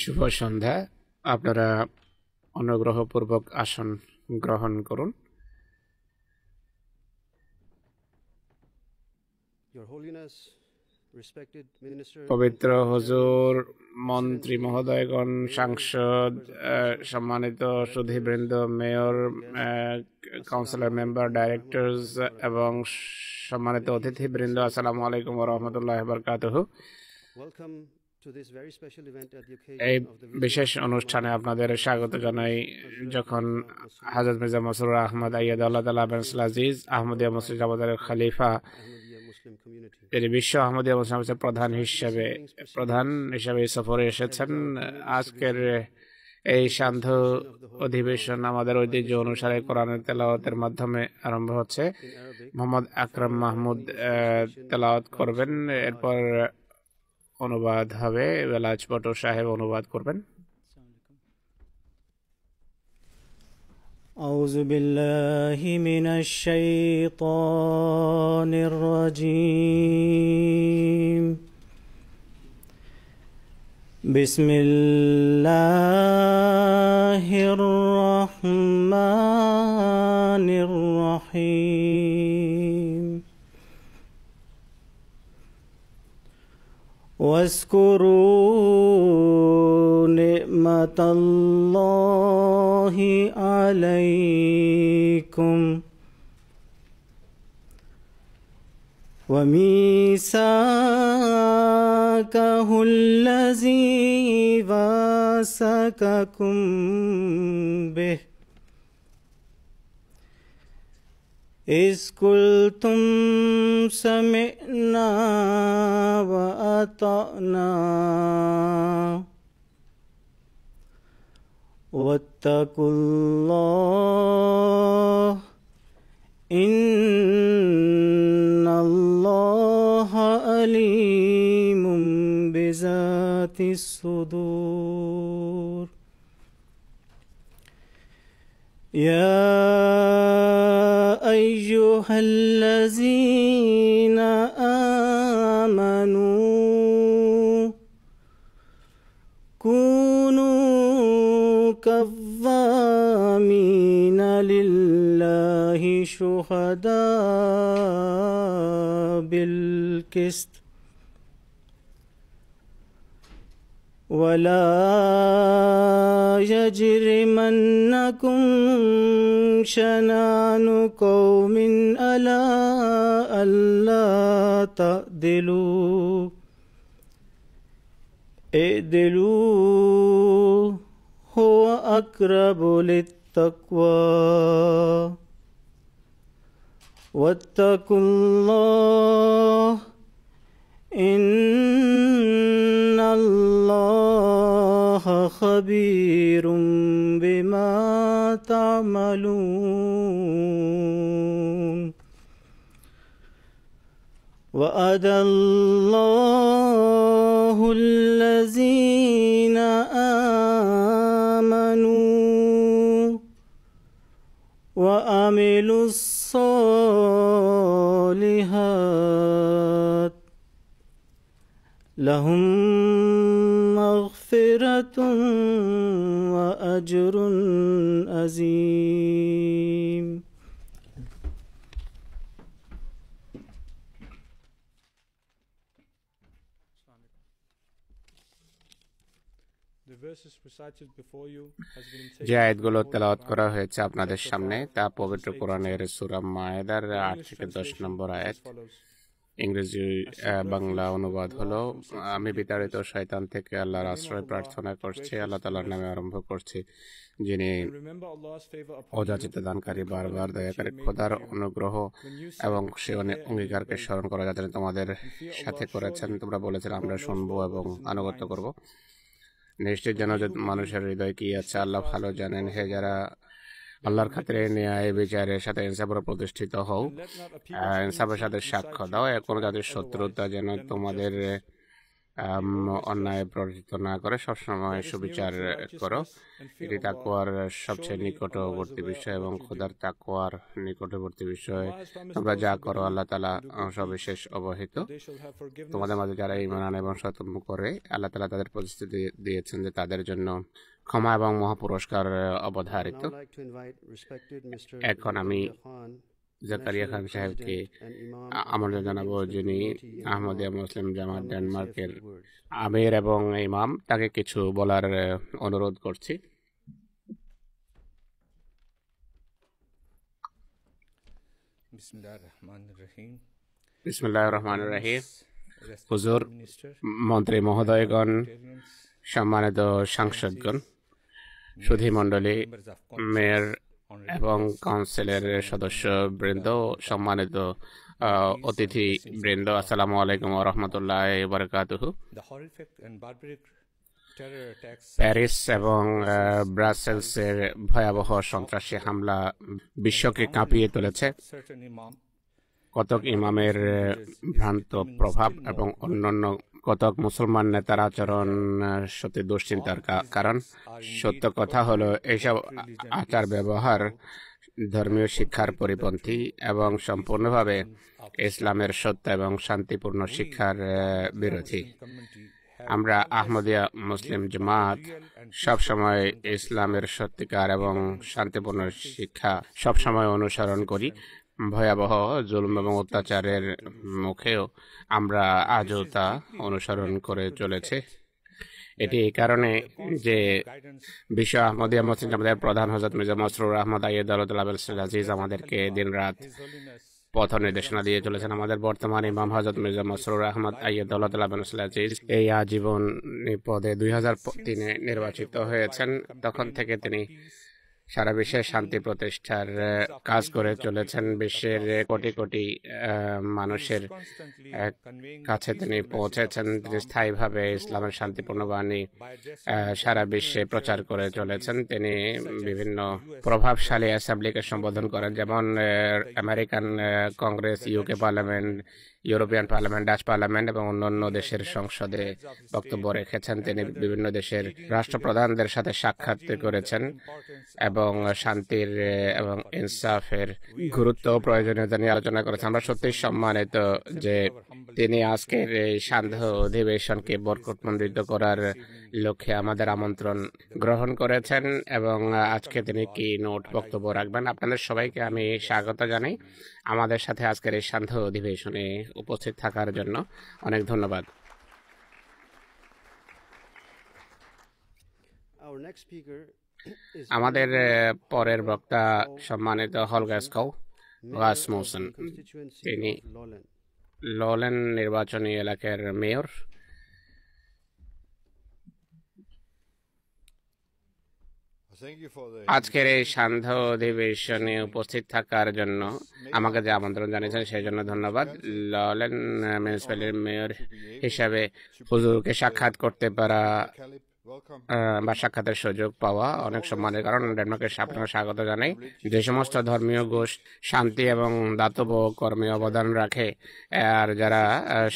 শুভ সন্ধ্যা আপনারা অনুগ্রহপূর্বক আসন গ্রহণ করুন পবিত্র হজুর মন্ত্রী মহোদয়গণ সাংসদ সম্মানিত সুধীবৃন্দ মেয়র কাউন্সিলর মেম্বার ডাইরেক্টর এবং সম্মানিত অতিথিবৃন্দ আসসালামু আলাইকুম রহমতুল্লাহ বরকাতহ এই বিশেষ অনুষ্ঠানে আপনাদের স্বাগত জানাই যখন হাজরত মির্জা মসরুর আহমদ আয়াদ আল্লাহ তালা আবেন আজিজ আহমদিয়া মুসলিম জামাতের খালিফা তিনি বিশ্ব আহমদিয়া মুসলিম প্রধান হিসেবে প্রধান হিসেবে সফরে এসেছেন আজকের এই সান্ধ্য অধিবেশন আমাদের ঐতিহ্য অনুসারে কোরআনের তেলাওয়াতের মাধ্যমে আরম্ভ হচ্ছে মোহাম্মদ আকরাম মাহমুদ তেলাওয়াত করবেন এরপর অনুবাদ হবে বেলাজ পটর সাহেব অনুবাদ করবেন أعوذ بالله من الشيطان الرجيم بسم الله الرحمن الرحيم واذكروا نعمة الله عليكم وميثاقه الذي واثقكم به إذ قلتم سمعنا وأطعنا واتقوا الله إن الله عليم بذات الصدور يا أيها الذين آمنوا كونوا كظامين لله شهداء بالكسر ولا يجرمنكم شنان قوم ألا ألا تعدلوا اعدلوا هو أقرب للتقوى واتقوا الله إن الله خبير بما تعملون وأدى الله الذين آمنوا وأملوا الصالحات لهم مغفرة وأجر أزيم যে আয়াতগুলো তেলাওয়াত করা হয়েছে আপনাদের সামনে তা পবিত্র কোরআনের সুরা মায়েদার আট থেকে দশ নম্বর আয়াত ইংরেজি বাংলা অনুবাদ হলো আমি বিতাড়িত শয়তান থেকে আল্লাহর আশ্রয় প্রার্থনা করছি আল্লাহ তালার নামে আরম্ভ করছি যিনি অযাচিত দানকারী বারবার দয়াকারী খোদার অনুগ্রহ এবং সে অঙ্গীকারকে স্মরণ করা যাতে তোমাদের সাথে করেছেন তোমরা বলেছেন আমরা শুনবো এবং আনুগত্য করব নিশ্চিত যেন মানুষের হৃদয় কি আছে আল্লাহ ভালো জানেন হে যারা আল্লাহর খাতিরে ন্যায় বিচারের সাথে ইনসাফের প্রতিষ্ঠিত হও ইনসাফের সাথে সাক্ষ্য দাও কোনো জাতির শত্রুতা যেন তোমাদের অন্যায় প্রযোজিত না করে সবসময় সুবিচার করো এটি তাকুয়ার সবচেয়ে নিকটবর্তী বিষয় এবং খোদার তাকুয়ার নিকটবর্তী বিষয় তোমরা যা করো আল্লাহ তালা সবিশেষ অবহিত তোমাদের মাঝে যারা ইমান এবং সতর্ক করে আল্লাহ তালা তাদের প্রতিশ্রুতি দিয়েছেন যে তাদের জন্য ক্ষমা এবং মহাপুরস্কার অবধারিত এখন আমি জাকারিয়া খান সাহেবকে আমন্ত্রণ জানাবো যিনি আহমদিয়া মুসলিম জামাত ডেনমার্কের আমির এবং ইমাম তাকে কিছু বলার অনুরোধ করছি রহমান রহিম হুজুর মন্ত্রী মহোদয়গণ সম্মানিত সাংসদগণ সুধীমণ্ডলী মেয়র এবং কাউন্সিলের সদস্য বৃন্দ সম্মানিত অতিথি বৃন্দ আসসালামু আলাইকুম রহমতুল্লাহ বরকাতুহ প্যারিস এবং ব্রাসেলসের ভয়াবহ সন্ত্রাসী হামলা বিশ্বকে কাঁপিয়ে তুলেছে কতক ইমামের ভ্রান্ত প্রভাব এবং অন্যান্য কতক মুসলমান নেতার আচরণ সত্যি দুশ্চিন্তার কারণ সত্য কথা হলো এইসব আচার ব্যবহার ধর্মীয় শিক্ষার পরিপন্থী এবং সম্পূর্ণভাবে ইসলামের সত্য এবং শান্তিপূর্ণ শিক্ষার বিরোধী আমরা আহমদিয়া মুসলিম সব সবসময় ইসলামের সত্যিকার এবং শান্তিপূর্ণ শিক্ষা সবসময় অনুসরণ করি ভয়াবহ জুলুম এবং অত্যাচারের মুখেও আমরা আজও তা অনুসরণ করে চলেছে এটি এই কারণে যে বিশ্ব আহমদিয়া মসজিদ আমাদের প্রধান হজরত মির্জা মসরুর আহমদ আইয়দ আজিজ আমাদেরকে দিনরাত পথ নির্দেশনা দিয়ে চলেছেন আমাদের বর্তমান ইমাম হজরত মির্জা মসরুর আহমদ আজিজ এই আজীবন পদে দুই হাজার তিনে নির্বাচিত হয়েছেন তখন থেকে তিনি সারা বিশ্বে শান্তি প্রতিষ্ঠার কাজ করে চলেছেন বিশ্বের কোটি কোটি মানুষের কাছে তিনি পৌঁছেছেন তিনি স্থায়ীভাবে ইসলামের শান্তিপূর্ণ বাণী সারা বিশ্বে প্রচার করে চলেছেন তিনি বিভিন্ন প্রভাবশালী অ্যাসেম্বলিকে সম্বোধন করেন যেমন American Congress UK parliament European parliament Dutch parliament এবং অন্যান্য দেশের সংসদে বক্তব্য রেখেছেন তিনি বিভিন্ন দেশের রাষ্ট্রপ্রধানদের সাথে সাক্ষাৎ করেছেন এবং শান্তির এবং ইনসাফের গুরুত্ব প্রয়োজনীয়তা নিয়ে আলোচনা করেছেন আমরা সত্যিই সম্মানিত যে তিনি আজকের এই সান্ধ্য অধিবেশনকে মন্দিত করার লক্ষ্যে আমাদের আমন্ত্রণ গ্রহণ করেছেন এবং আজকে তিনি কি নোট বক্তব্য রাখবেন আপনাদের সবাইকে আমি স্বাগত জানাই আমাদের সাথে আজকের এই শান্ত অধিবেশনে উপস্থিত থাকার জন্য অনেক ধন্যবাদ আমাদের পরের বক্তা সম্মানিত গাস গাসমোসন তিনি ললেন নির্বাচনী এলাকার মেয়র আজকের এই সান্ধ্য অধিবেশনে উপস্থিত থাকার জন্য আমাকে যে আমন্ত্রণ জানিয়েছেন সেই জন্য ধন্যবাদ লেন মিউনিসিপ্যালিটির মেয়র হিসাবে হুজুরকে সাক্ষাৎ করতে পারা বা সাক্ষাতের সুযোগ পাওয়া অনেক সম্মানের কারণ ডেনমার্কের আপনাকে স্বাগত জানাই যে সমস্ত ধর্মীয় গোষ শান্তি এবং দাতব্য কর্মে অবদান রাখে আর যারা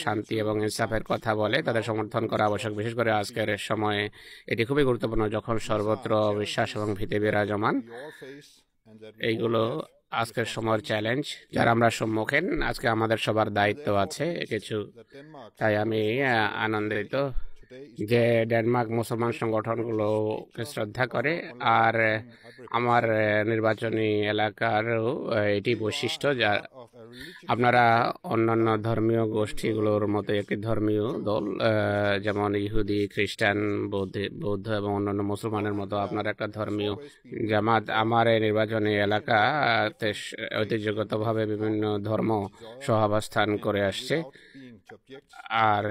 শান্তি এবং ইনসাফের কথা বলে তাদের সমর্থন করা আবশ্যক বিশেষ করে আজকের সময়ে এটি খুবই গুরুত্বপূর্ণ যখন সর্বত্র বিশ্বাস এবং ভীতি বিরাজমান এইগুলো আজকের সময়ের চ্যালেঞ্জ যারা আমরা সম্মুখীন আজকে আমাদের সবার দায়িত্ব আছে কিছু তাই আমি আনন্দিত যে ডেনমার্ক মুসলমান সংগঠনগুলোকে শ্রদ্ধা করে আর আমার নির্বাচনী এলাকারও এটি বৈশিষ্ট্য যা আপনারা অন্যান্য ধর্মীয় গোষ্ঠীগুলোর মতো একটি ধর্মীয় দল যেমন ইহুদি খ্রিস্টান বৌদ্ধ বৌদ্ধ এবং অন্যান্য মুসলমানের মতো আপনার একটা ধর্মীয় জামাত আমার এই নির্বাচনী এলাকাতে ঐতিহ্যগতভাবে বিভিন্ন ধর্ম সহাবস্থান করে আসছে আর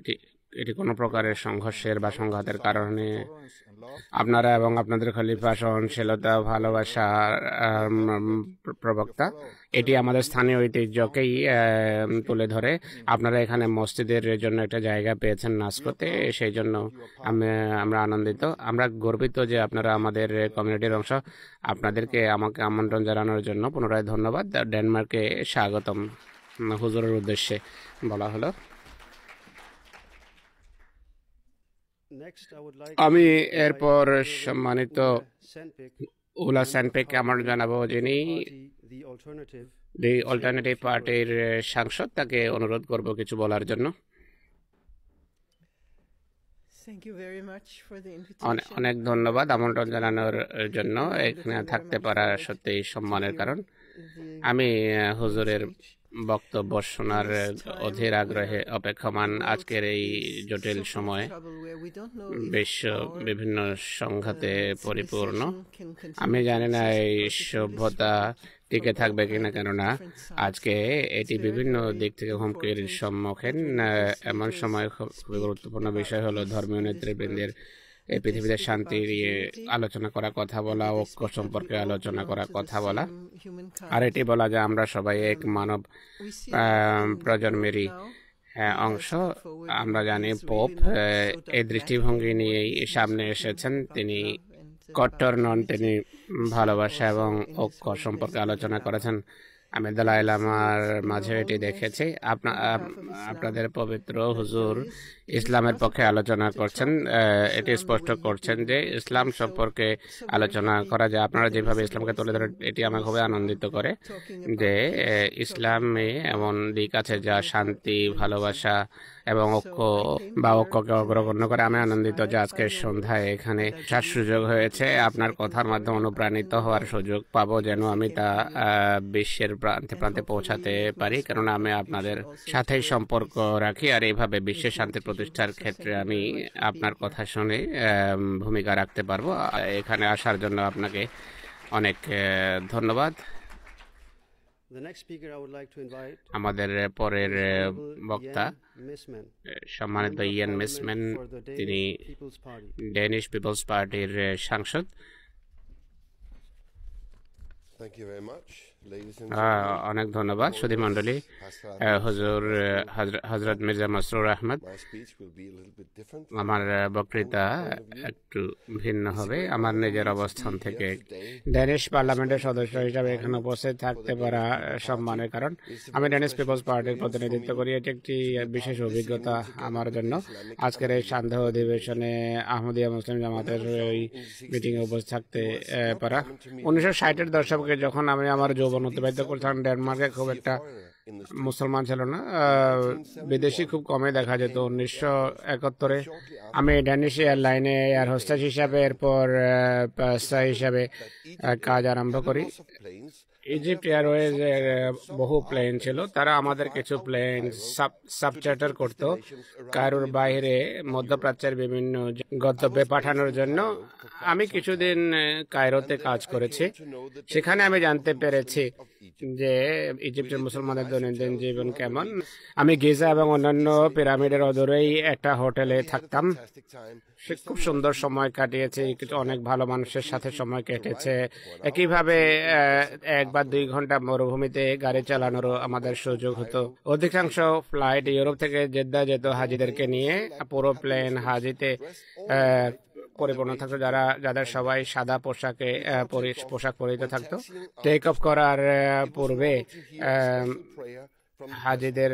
এটি এটি কোনো প্রকারের সংঘর্ষের বা সংঘাতের কারণে আপনারা এবং আপনাদের খলিফা সহনশীলতা ভালোবাসা প্রবক্তা এটি আমাদের স্থানীয় ঐতিহ্যকেই তুলে ধরে আপনারা এখানে মসজিদের জন্য একটা জায়গা পেয়েছেন নাসকোতে সেই জন্য আমরা আনন্দিত আমরা গর্বিত যে আপনারা আমাদের কমিউনিটির অংশ আপনাদেরকে আমাকে আমন্ত্রণ জানানোর জন্য পুনরায় ধন্যবাদ ডেনমার্কে স্বাগতম হুজুরের উদ্দেশ্যে বলা হলো আমি এরপর সম্মানিত ওলা স্যানপেককে আমার জানাবো যিনি দি অল্টারনেটিভ পার্টির সাংসদ তাকে অনুরোধ করব কিছু বলার জন্য অনেক ধন্যবাদ আমন্ত্রণ জানানোর জন্য এখানে থাকতে পারা সত্যি সম্মানের কারণ আমি হুজুরের বক্তব্য শোনার অধীর আগ্রহে অপেক্ষমান আজকের এই জটিল সময়ে বিশ্ব বিভিন্ন সংঘাতে uh, পরিপূর্ণ আমি জানি না এই সভ্যতা টিকে থাকবে কিনা কেননা আজকে এটি বিভিন্ন দিক থেকে হুমকির সম্মুখীন এমন সময় খুবই গুরুত্বপূর্ণ বিষয় হলো ধর্মীয় নেতৃবৃন্দের এই পৃথিবীতে শান্তি নিয়ে আলোচনা করা কথা বলা ঐক্য সম্পর্কে আলোচনা করা কথা বলা আর এটি বলা যে আমরা সবাই এক মানব প্রজন্মেরই অংশ আমরা জানি পোপ এই দৃষ্টিভঙ্গি নিয়েই সামনে এসেছেন তিনি কট্টর নন তিনি ভালোবাসা এবং ঐক্য সম্পর্কে আলোচনা করেছেন আমি দালাইলামার মাঝে এটি দেখেছি আপনা আপনাদের পবিত্র হুজুর ইসলামের পক্ষে আলোচনা করছেন এটি স্পষ্ট করছেন যে ইসলাম সম্পর্কে আলোচনা করা যায় আপনারা যেভাবে ইসলামকে তুলে ধরেন এটি আমাকে খুবই আনন্দিত করে যে ইসলামে এমন দিক আছে যা শান্তি ভালোবাসা এবং ঐক্য বা ঐক্যকে অগ্রগণ্য করে আমি আনন্দিত যে আজকের সন্ধ্যায় এখানে আসার সুযোগ হয়েছে আপনার কথার মাধ্যমে অনুপ্রাণিত হওয়ার সুযোগ পাব যেন আমি তা বিশ্বের প্রান্তে প্রান্তে পৌঁছাতে পারি কারণ আমি আপনাদের সাথেই সম্পর্ক রাখি আর এইভাবে বিশ্বের শান্তির প্রতিষ্ঠার ক্ষেত্রে আমি আপনার কথা শুনে ভূমিকা রাখতে পারবো এখানে আসার জন্য আপনাকে অনেক ধন্যবাদ আমাদের পরের বক্তা সম্মানিত ইয়ান মিসম্যান তিনি ডেনিশ পিপলস পার্টির সাংসদ থ্যাংক ইউ very মাচ অনেক ধন্যবাদ সুধী মন্ডলী হজুর হজরত মির্জা মাসরুর আহমদ আমার বক্তৃতা একটু ভিন্ন হবে আমার নিজের অবস্থান থেকে ড্যানিশ পার্লামেন্টের সদস্য হিসাবে এখানে উপস্থিত থাকতে পারা সম্মানের কারণ আমি ড্যানিশ পিপলস পার্টির প্রতিনিধিত্ব করি এটি একটি বিশেষ অভিজ্ঞতা আমার জন্য আজকের এই সান্ধ্য অধিবেশনে আহমদিয়া মুসলিম জামাতের ওই মিটিংয়ে উপস্থিত থাকতে পারা উনিশশো ষাটের দশকে যখন আমি আমার যুব জীবন অতিবাহিত করেছেন ডেনমার্কে খুব একটা মুসলমান ছিল না বিদেশি খুব কমে দেখা যেত উনিশশো একাত্তরে আমি ডেনিশ এয়ারলাইনে এয়ার হোস্টেস হিসাবে এরপর হিসাবে কাজ আরম্ভ করি ইজিপ্ট এয়ারওয়েজের বহু প্লেন ছিল তারা আমাদের কিছু প্লেন সাব চার্টার করত কারোর বাইরে মধ্যপ্রাচ্যের বিভিন্ন গন্তব্যে পাঠানোর জন্য আমি কিছুদিন কায়রোতে কাজ করেছি সেখানে আমি জানতে পেরেছি যে ইজিপ্টের মুসলমানদের দৈনন্দিন জীবন কেমন আমি গিজা এবং অন্যান্য পিরামিডের অদূরেই একটা হোটেলে থাকতাম খুব সুন্দর সময় কাটিয়েছে অনেক ভালো মানুষের সাথে সময় কেটেছে একইভাবে এক বা দুই ঘন্টা মরুভূমিতে গাড়ি চালানোরও আমাদের সুযোগ হতো অধিকাংশ ফ্লাইট ইউরোপ থেকে জেদ্দা যেত হাজিদেরকে নিয়ে পুরো প্লেন হাজিতে পরিপূর্ণ থাকতো যারা যাদের সবাই সাদা পোশাকে পোশাক পরিহিত থাকতো টেক অফ uh, করার পূর্বে হাজিদের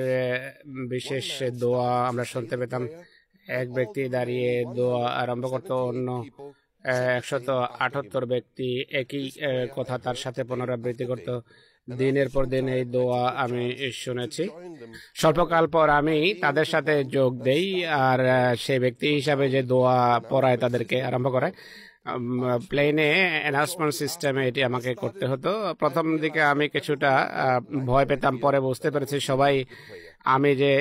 বিশেষ দোয়া আমরা শুনতে পেতাম এক ব্যক্তি দাঁড়িয়ে দোয়া আরম্ভ করতো অন্য একশত আটাত্তর ব্যক্তি একই কথা তার সাথে পুনরাবৃত্তি করতো দিনের পর দিন এই দোয়া আমি শুনেছি স্বল্পকাল পর আমি তাদের সাথে যোগ দেই আর সে ব্যক্তি হিসাবে যে দোয়া পড়ায় তাদেরকে আরম্ভ করে প্লেনে অ্যানাউন্সমেন্ট সিস্টেমে এটি আমাকে করতে হতো প্রথম দিকে আমি কিছুটা ভয় পেতাম পরে বুঝতে পেরেছি সবাই আমি যে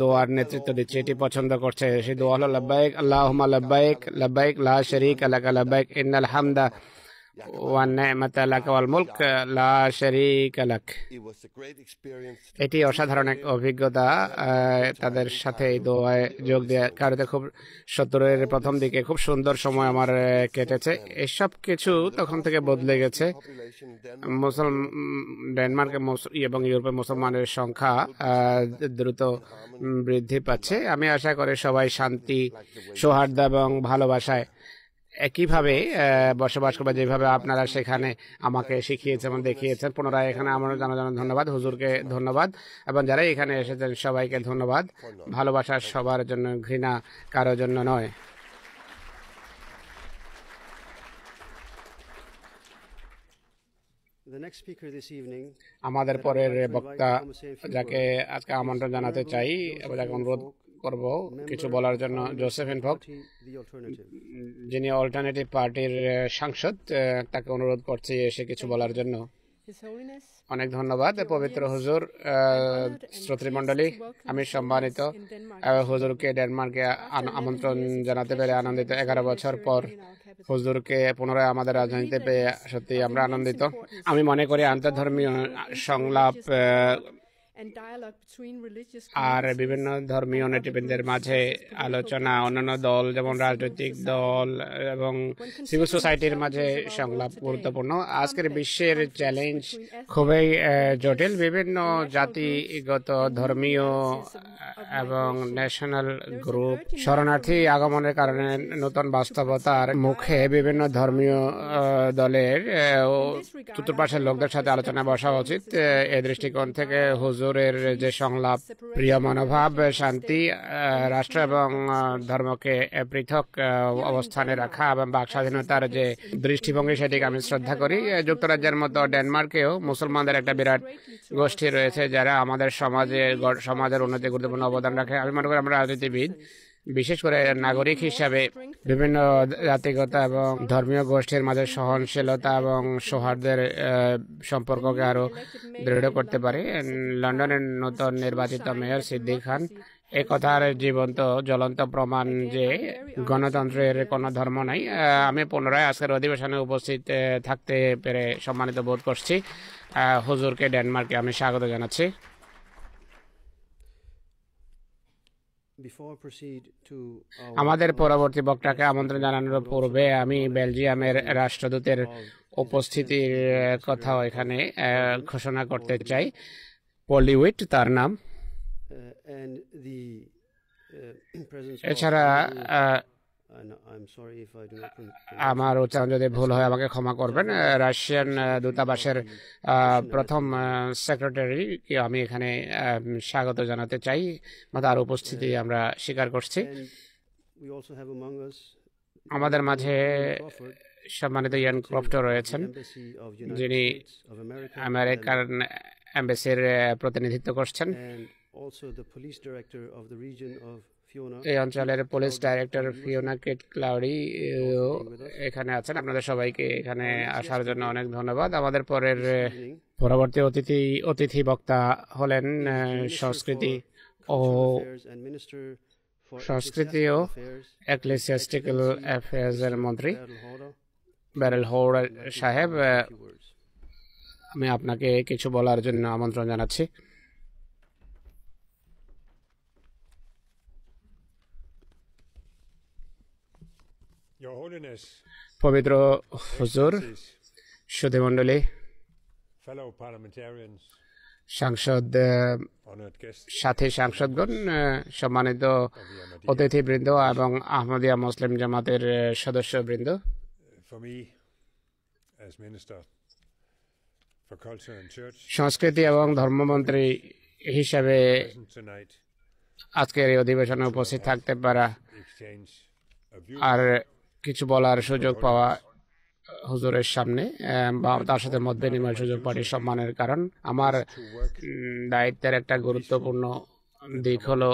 দোয়ার নেতৃত্ব দিচ্ছি এটি পছন্দ করছে সেই দোয়া হলো লব্বাইক আল্লাহ লব্বাইক লব্বাইক লা শরিক আলাকা লব্বাইক ইন্নাল হামদা এটি অসাধারণ এক অভিজ্ঞতা তাদের সাথে দোয়ায় যোগ দেওয়া কারণ খুব সত্তরের প্রথম দিকে খুব সুন্দর সময় আমার কেটেছে এসব কিছু তখন থেকে বদলে গেছে মুসলমান ডেনমার্কে এবং ইউরোপের মুসলমানের সংখ্যা দ্রুত বৃদ্ধি পাচ্ছে আমি আশা করি সবাই শান্তি সৌহার্দ্য এবং ভালোবাসায় একইভাবে বসবাস করবে যেভাবে আপনারা সেখানে আমাকে শিখিয়েছেন এবং দেখিয়েছেন পুনরায় এখানে আমার জানা জানা ধন্যবাদ হুজুরকে ধন্যবাদ এবং যারা এখানে এসেছেন সবাইকে ধন্যবাদ ভালোবাসার সবার জন্য ঘৃণা কারো জন্য নয় আমাদের পরের বক্তা যাকে আজকে আমন্ত্রণ জানাতে চাই যাকে অনুরোধ করব কিছু বলার জন্য জোসেফিন ভক যিনি অল্টারনেটিভ পার্টির সাংসদ তাকে অনুরোধ করছি এসে কিছু বলার জন্য অনেক ধন্যবাদ পবিত্র হুজুর শ্রোতৃমণ্ডলী আমি সম্মানিত হুজুরকে ডেনমার্কে আমন্ত্রণ জানাতে পেরে আনন্দিত এগারো বছর পর হুজুরকে পুনরায় আমাদের রাজনীতিতে পেয়ে সত্যি আমরা আনন্দিত আমি মনে করি আন্তর্ধর্মীয় সংলাপ আর বিভিন্ন ধর্মীয় নেতৃবৃন্দের মাঝে আলোচনা অন্যান্য দল যেমন রাজনৈতিক দল এবং সিভিল সোসাইটির মাঝে সংলাপ গুরুত্বপূর্ণ আজকের বিশ্বের চ্যালেঞ্জ খুবই জটিল বিভিন্ন জাতিগত ধর্মীয় এবং ন্যাশনাল গ্রুপ শরণার্থী আগমনের কারণে নতুন বাস্তবতার মুখে বিভিন্ন ধর্মীয় দলের চতুর্পাশের লোকদের সাথে আলোচনা বসা উচিত এ দৃষ্টিকোণ থেকে হুজুর হুজুরের যে সংলাপ প্রিয় মনোভাব শান্তি রাষ্ট্র এবং ধর্মকে পৃথক অবস্থানে রাখা এবং বাক স্বাধীনতার যে দৃষ্টিভঙ্গি সেটিকে আমি শ্রদ্ধা করি যুক্তরাজ্যের মতো ডেনমার্কেও মুসলমানদের একটা বিরাট গোষ্ঠী রয়েছে যারা আমাদের সমাজে সমাজের উন্নতি গুরুত্বপূর্ণ অবদান রাখে আমি মনে করি আমরা রাজনীতিবিদ বিশেষ করে নাগরিক হিসাবে বিভিন্ন জাতিগতা এবং ধর্মীয় গোষ্ঠীর মাঝে সহনশীলতা এবং সৌহার্দ্যের সম্পর্ককে আরও দৃঢ় করতে পারে লন্ডনের নতুন নির্বাচিত মেয়র সিদ্দিক খান এ কথার জীবন্ত জ্বলন্ত প্রমাণ যে গণতন্ত্রের কোনো ধর্ম নাই আমি পুনরায় আজকের অধিবেশনে উপস্থিত থাকতে পেরে সম্মানিত বোধ করছি হুজুরকে ডেনমার্কে আমি স্বাগত জানাচ্ছি আমাদের পরবর্তী বক্তাকে আমন্ত্রণ জানানোর পূর্বে আমি বেলজিয়ামের রাষ্ট্রদূতের উপস্থিতির কথা এখানে ঘোষণা করতে চাই পলিউইট তার নাম uh, uh, এছাড়া uh, আমার উচ্চারণ যদি ভুল হয় আমাকে ক্ষমা করবেন রাশিয়ান দূতাবাসের প্রথম সেক্রেটারি আমি এখানে স্বাগত জানাতে চাই তার উপস্থিতি আমরা স্বীকার করছি আমাদের মাঝে সম্মানিত ইয়ান ক্রফটো রয়েছেন যিনি আমেরিকার অ্যাম্বাসির প্রতিনিধিত্ব করছেন এই অঞ্চলের police director Fiona Kate Claudie এখানে আছেন আপনাদের সবাইকে এখানে আসার জন্য অনেক ধন্যবাদ আমাদের পরের পরবর্তী অতিথি অতিথি বক্তা হলেন সংস্কৃতি ও সংস্কৃতি ও এক্লেসিয়াস্টিক্যাল অ্যাফেয়ার্সের মন্ত্রী ব্যারেল হৌড় সাহেব আমি আপনাকে কিছু বলার জন্য আমন্ত্রণ জানাচ্ছি পবিত্র হজুর সুধীমণ্ডলী সাংসদ সাথে সাংসদগণ সম্মানিত অতিথিবৃন্দ এবং আহমদিয়া মুসলিম জামাতের সদস্যবৃন্দ সংস্কৃতি এবং ধর্মমন্ত্রী হিসাবে আজকের এই অধিবেশনে উপস্থিত থাকতে পারা আর কিছু বলার সুযোগ পাওয়া হুজুরের সামনে বা তার সাথে মত বিনিময়ের সুযোগ পাওয়াটি সম্মানের কারণ আমার দায়িত্বের একটা গুরুত্বপূর্ণ দিক হলো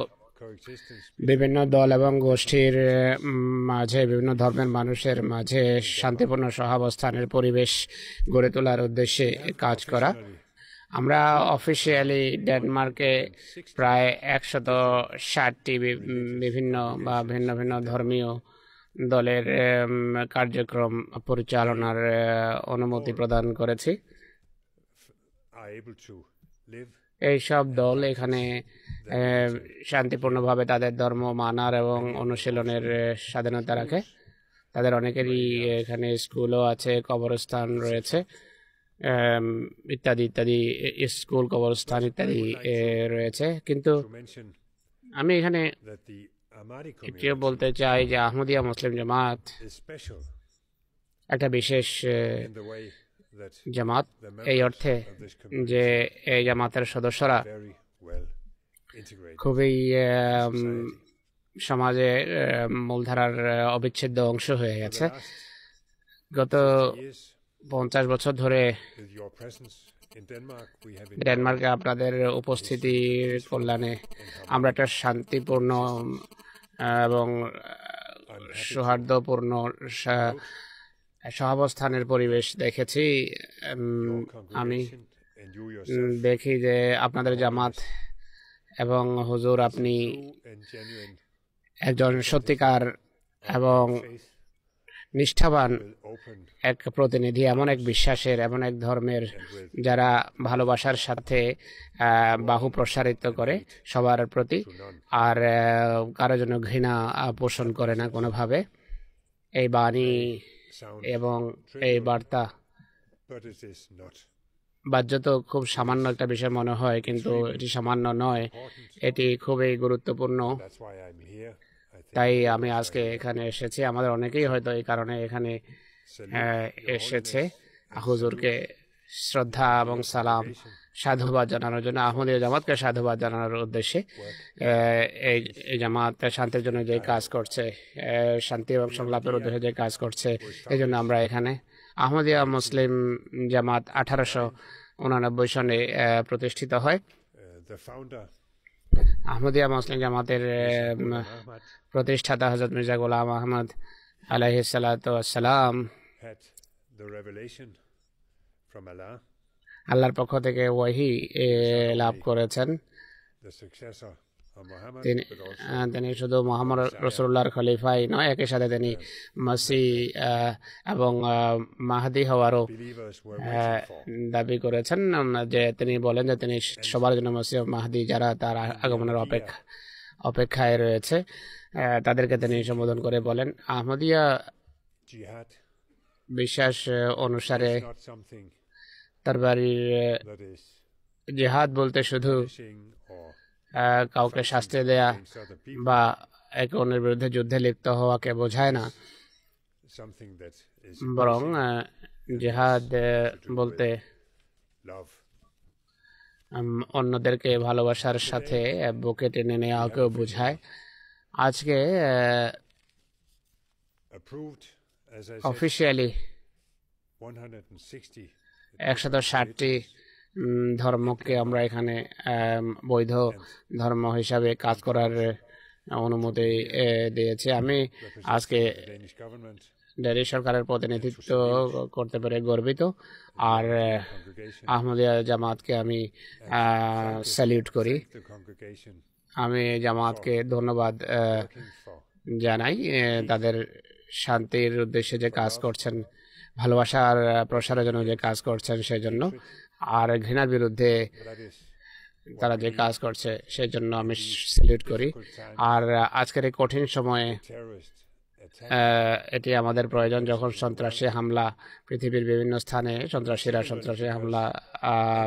বিভিন্ন দল এবং গোষ্ঠীর মাঝে বিভিন্ন ধর্মের মানুষের মাঝে শান্তিপূর্ণ সহাবস্থানের পরিবেশ গড়ে তোলার উদ্দেশ্যে কাজ করা আমরা অফিসিয়ালি ডেনমার্কে প্রায় একশত ষাটটি বিভিন্ন বা ভিন্ন ভিন্ন ধর্মীয় দলের কার্যক্রম পরিচালনার অনুমতি প্রদান করেছি এই সব দল এখানে শান্তিপূর্ণভাবে তাদের ধর্ম মানার এবং অনুশীলনের স্বাধীনতা রাখে তাদের অনেকেরই এখানে স্কুলও আছে কবরস্থান রয়েছে ইত্যাদি ইত্যাদি স্কুল কবরস্থান ইত্যাদি রয়েছে কিন্তু আমি এখানে কেউ বলতে চাই যে আহমদিয়া মুসলিম জামাত একটা বিশেষ জামাত এই অর্থে যে এই জামাতের সদস্যরা খুবই সমাজে মূলধারার অবিচ্ছেদ্য অংশ হয়ে গেছে গত পঞ্চাশ বছর ধরে ডেনমার্কে আপনাদের উপস্থিতির কল্যাণে আমরা একটা শান্তিপূর্ণ এবং সৌহার্দ্যপূর্ণ সহাবস্থানের পরিবেশ দেখেছি আমি দেখি যে আপনাদের জামাত এবং হুজুর আপনি একজন সত্যিকার এবং নিষ্ঠাবান এক প্রতিনিধি এমন এক বিশ্বাসের এমন এক ধর্মের যারা ভালোবাসার সাথে বাহু প্রসারিত করে সবার প্রতি আর কারো জন্য ঘৃণা পোষণ করে না কোনোভাবে এই বাণী এবং এই বার্তা বাহ্য তো খুব সামান্য একটা বিষয় মনে হয় কিন্তু এটি সামান্য নয় এটি খুবই গুরুত্বপূর্ণ তাই আমি আজকে এখানে এসেছি আমাদের অনেকেই হয়তো এই কারণে এখানে এসেছে হুজুরকে শ্রদ্ধা এবং সালাম সাধুবাদ জানানোর জন্য আহমদীয় জামাতকে সাধুবাদ জানানোর উদ্দেশ্যে এই জামাত শান্তির জন্য যে কাজ করছে শান্তি এবং সংলাপের উদ্দেশ্যে যে কাজ করছে এই জন্য আমরা এখানে আহমদিয়া মুসলিম জামাত আঠারোশো উনানব্বই সনে প্রতিষ্ঠিত হয় uh, আহমদিয়া মুসলিম জামাতের প্রতিষ্ঠাতা হজরত মির্জা গোলাম আহমদ আলাহি সালাম আল্লাহর পক্ষ থেকে ওয়াহি লাভ করেছেন তিনি তিনি শুধু মোহাম্মদ রসুল্লাহর খলিফাই নয় একই সাথে তিনি মাসি এবং মাহাদি হওয়ারও দাবি করেছেন যে তিনি বলেন যে তিনি সবার জন্য মাসি মাহাদি যারা তার আগমনের অপেক্ষা অপেক্ষায় রয়েছে তাদেরকে তিনি সম্বোধন করে বলেন আহমদিয়া বিশ্বাস অনুসারে তার বাড়ির জেহাদ বলতে শুধু কাউকে শাস্তি দেয়া বা একে অন্যের বিরুদ্ধে যুদ্ধে লিপ্ত হওয়াকে বোঝায় না বরং জেহাদ বলতে অন্যদেরকে ভালোবাসার সাথে বুকে টেনে নেওয়াকেও বোঝায় আজকে অফিসিয়ালি একশত ষাটটি ধর্মকে আমরা এখানে বৈধ ধর্ম হিসাবে কাজ করার অনুমতি দিয়েছে আমি আজকে ডেরি সরকারের প্রতিনিধিত্ব করতে পেরে গর্বিত আর আহমদিয়া জামাতকে আমি স্যালিউট করি আমি জামাতকে ধন্যবাদ জানাই তাদের শান্তির উদ্দেশ্যে যে কাজ করছেন ভালোবাসার প্রসারের জন্য যে কাজ করছেন সেই জন্য আর ঘৃণার বিরুদ্ধে তারা যে কাজ করছে সেই জন্য আমি সেলিউট করি আর আজকের এই কঠিন সময়ে এটি আমাদের প্রয়োজন যখন সন্ত্রাসী হামলা পৃথিবীর বিভিন্ন স্থানে সন্ত্রাসীরা সন্ত্রাসী হামলা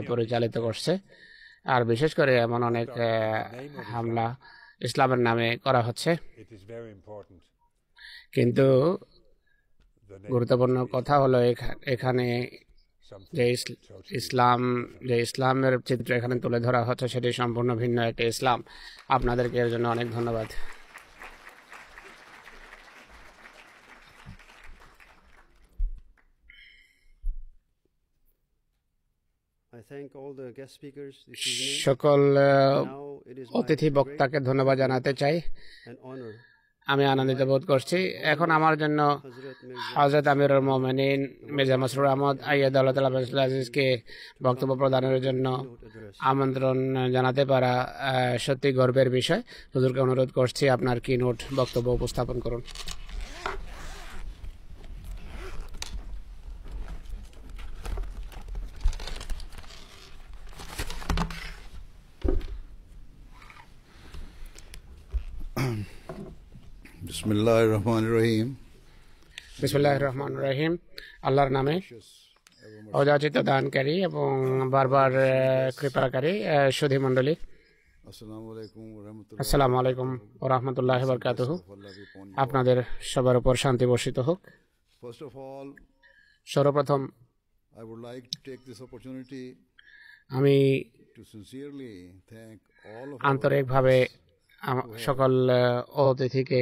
পরিচালিত করছে আর বিশেষ করে এমন অনেক হামলা ইসলামের নামে করা হচ্ছে কিন্তু গুরুত্বপূর্ণ কথা হলো এখানে ইসলাম যে ইসলামের চিত্র এখানে তুলে ধরা হচ্ছে সেটি সম্পূর্ণ ভিন্ন একটা ইসলাম আপনাদেরকে এর জন্য অনেক ধন্যবাদ সকল অতিথি বক্তাকে ধন্যবাদ জানাতে চাই আমি আনন্দিত বোধ করছি এখন আমার জন্য হজরত আমিরুল মোমেনিন মির্জা মসরুর আহমদ আয়াদ আল্লাহ আজিজকে বক্তব্য প্রদানের জন্য আমন্ত্রণ জানাতে পারা সত্যি গর্বের বিষয় হুজুরকে অনুরোধ করছি আপনার কি নোট বক্তব্য উপস্থাপন করুন রহমান রহিম বিসমুল্লাহ রহমান রহিম আল্লাহর নামে অযাচিত দানকারী এবং বারবার কৃপাকারী সুধী মন্ডলী আসসালামু আলাইকুম ও রহমতুল্লাহ বরকাত আপনাদের সবার উপর শান্তি বর্ষিত হোক সর্বপ্রথম আমি আন্তরিকভাবে সকল অতিথিকে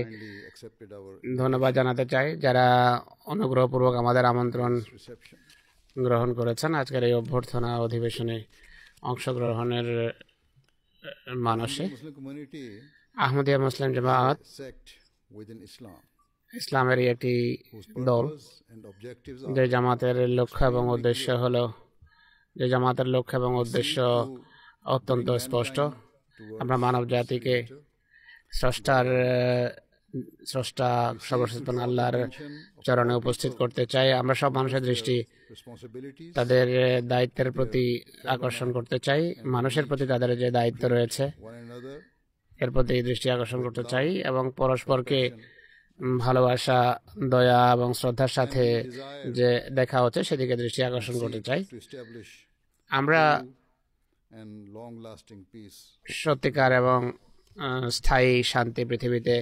ধন্যবাদ জানাতে চাই যারা অনুগ্রহপূর্বক আমাদের আমন্ত্রণ গ্রহণ করেছেন আজকের এই অভ্যর্থনা অধিবেশনে অংশগ্রহণের মানসে আহমদিয়া মুসলিম জামাত ইসলামের একটি দল যে জামাতের লক্ষ্য এবং উদ্দেশ্য হলো যে জামাতের লক্ষ্য এবং উদ্দেশ্য অত্যন্ত স্পষ্ট আমরা মানব জাতিকে স্রষ্টার স্রষ্টা সর্বশ্রেষ্ঠ আল্লাহর চরণে উপস্থিত করতে চাই আমরা সব মানুষের দৃষ্টি তাদের দায়িত্বের প্রতি আকর্ষণ করতে চাই মানুষের প্রতি তাদের যে দায়িত্ব রয়েছে এর প্রতি দৃষ্টি আকর্ষণ করতে চাই এবং পরস্পরকে ভালোবাসা দয়া এবং শ্রদ্ধার সাথে যে দেখা হচ্ছে সেদিকে দৃষ্টি আকর্ষণ করতে চাই আমরা সত্যিকার এবং স্থায়ী শান্তি পৃথিবীতে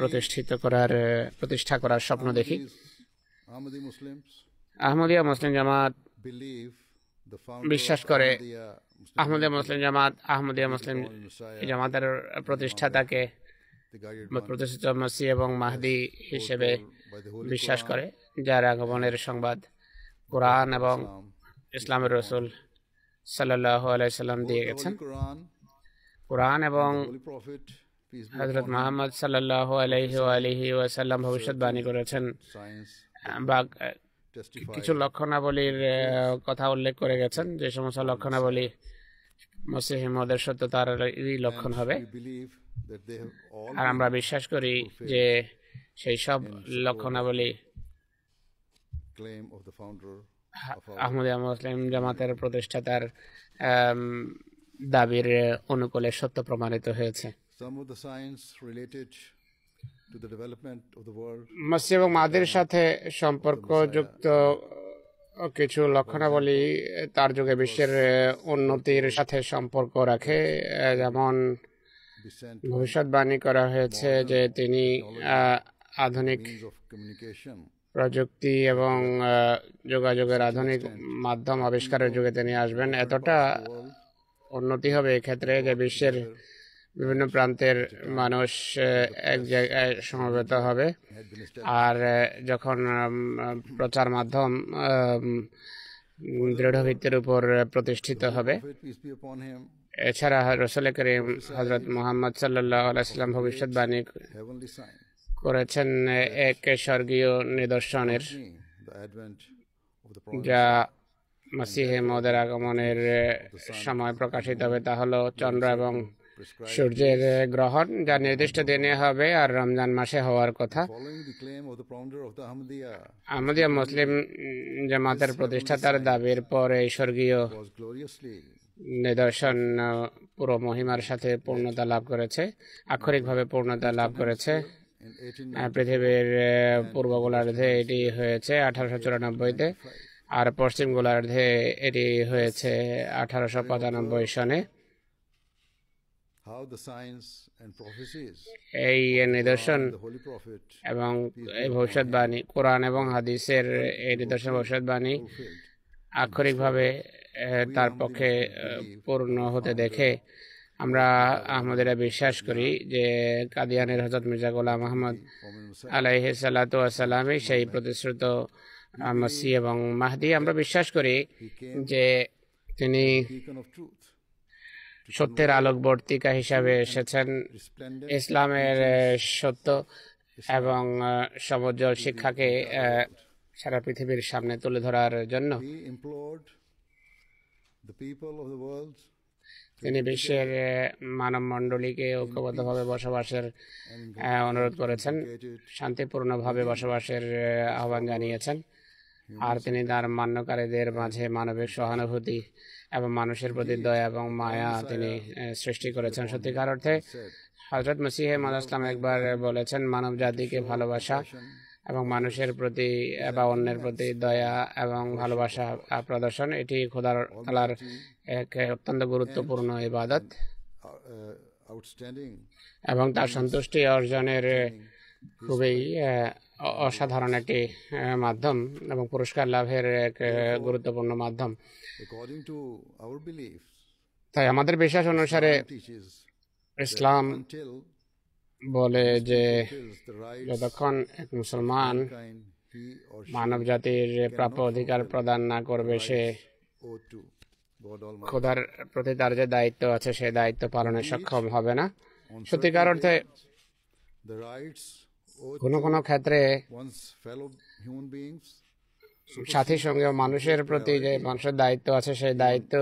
প্রতিষ্ঠিত করার প্রতিষ্ঠা করার স্বপ্ন দেখি আহমদিয়া মুসলিম জামাত বিশ্বাস করে আহমদিয়া মুসলিম জামাত আহমদিয়া মুসলিম জামাতের প্রতিষ্ঠাতাকে প্রতিষ্ঠিত মসি এবং মাহদি হিসেবে বিশ্বাস করে যার আগমনের সংবাদ কোরআন এবং ইসলামের রসুল সাল্লাহ আলাইসাল্লাম দিয়ে গেছেন কোরআন এবং হজরত মোহাম্মদ সাল্লাহ আলহি আলহি ওয়াসাল্লাম ভবিষ্যৎবাণী করেছেন বা কিছু লক্ষণাবলীর কথা উল্লেখ করে গেছেন যে সমস্ত লক্ষণাবলী মসিহিমদের সত্যতার লক্ষণ হবে আর আমরা বিশ্বাস করি যে সেই সব লক্ষণাবলী হ্যাঁ, আহমদ মুসলিম জামাতের প্রতিষ্ঠাতার দাবির অনুকূলে সত্য প্রমাণিত হয়েছে মসজিদ এবং মাদির সাথে সম্পর্কযুক্ত কিছু লক্ষণাবলী তার যুগে বিশ্বের উন্নতির সাথে সম্পর্ক রাখে যেমন ভবিষ্যৎবাণী করা হয়েছে যে তিনি আধুনিক প্রযুক্তি এবং যোগাযোগের আধুনিক মাধ্যম আবিষ্কারের যুগে তিনি আসবেন এতটা উন্নতি হবে এক্ষেত্রে যে বিশ্বের বিভিন্ন প্রান্তের মানুষ এক জায়গায় সমবেত হবে আর যখন প্রচার মাধ্যম দৃঢ় ভিত্তির উপর প্রতিষ্ঠিত হবে এছাড়া রসুল করিম হজরত মোহাম্মদ সাল্লাহ আলাইসাল্লাম ভবিষ্যৎবাণী করেছেন এক স্বর্গীয় নিদর্শনের যা মাসিহে মদের আগমনের সময় প্রকাশিত হবে তা হলো চন্দ্র এবং সূর্যের গ্রহণ যা নির্দিষ্ট দিনে হবে আর রমজান মাসে হওয়ার কথা আমাদের মুসলিম জামাতের প্রতিষ্ঠাতার দাবির পর এই স্বর্গীয় নিদর্শন পুরো মহিমার সাথে পূর্ণতা লাভ করেছে আক্ষরিকভাবে পূর্ণতা লাভ করেছে পৃথিবীর পূর্ব গোলার্ধে এটি হয়েছে আঠারোশো চুরানব্বইতে আর পশ্চিম গোলার্ধে এটি হয়েছে আঠারোশো পঁচানব্বই সনে এই নিদর্শন এবং এই ভবিষ্যৎবাণী কোরআন এবং হাদিসের এই নিদর্শন ভবিষ্যৎবাণী আক্ষরিকভাবে তার পক্ষে পূর্ণ হতে দেখে আমরা আহমদেরা বিশ্বাস করি যে কাদিয়ানের হজরত মির্জা গোলাম আহমদ আলাইহ সালাতামই সেই প্রতিশ্রুত মসি এবং মাহদি আমরা বিশ্বাস করি যে তিনি সত্যের আলোকবর্তিকা হিসাবে এসেছেন ইসলামের সত্য এবং সমুজ্জ্বল শিক্ষাকে সারা পৃথিবীর সামনে তুলে ধরার জন্য তিনি বিশ্বের মানবমণ্ডলীকে ঐক্যবদ্ধভাবে বসবাসের অনুরোধ করেছেন শান্তিপূর্ণভাবে বসবাসের আহ্বান জানিয়েছেন আর তিনি তার মান্যকারীদের মাঝে মানবিক সহানুভূতি এবং মানুষের প্রতি দয়া এবং মায়া তিনি সৃষ্টি করেছেন সত্যিকার অর্থে হজরত মসিহে মাদ ইসলাম একবার বলেছেন মানব জাতিকে ভালোবাসা এবং মানুষের প্রতি বা অন্যের প্রতি দয়া এবং ভালোবাসা প্রদর্শন এটি খোদার তালার এক অত্যন্ত গুরুত্বপূর্ণ ইবাদত uh, uh, এবং তার সন্তুষ্টি অর্জনের খুবই অসাধারণ একটি মাধ্যম এবং পুরস্কার লাভের এক গুরুত্বপূর্ণ মাধ্যম তাই আমাদের বিশ্বাস অনুসারে ইসলাম বলে যে যতক্ষণ এক মুসলমান মানব জাতির প্রাপ্য অধিকার প্রদান না করবে সে খোদার প্রতি তার যে দায়িত্ব আছে সেই দায়িত্ব পালনে সক্ষম হবে না সত্যিকার অর্থে কোনো কোনো ক্ষেত্রে সাথী সঙ্গে মানুষের প্রতি যে মানুষের দায়িত্ব আছে সেই দায়িত্ব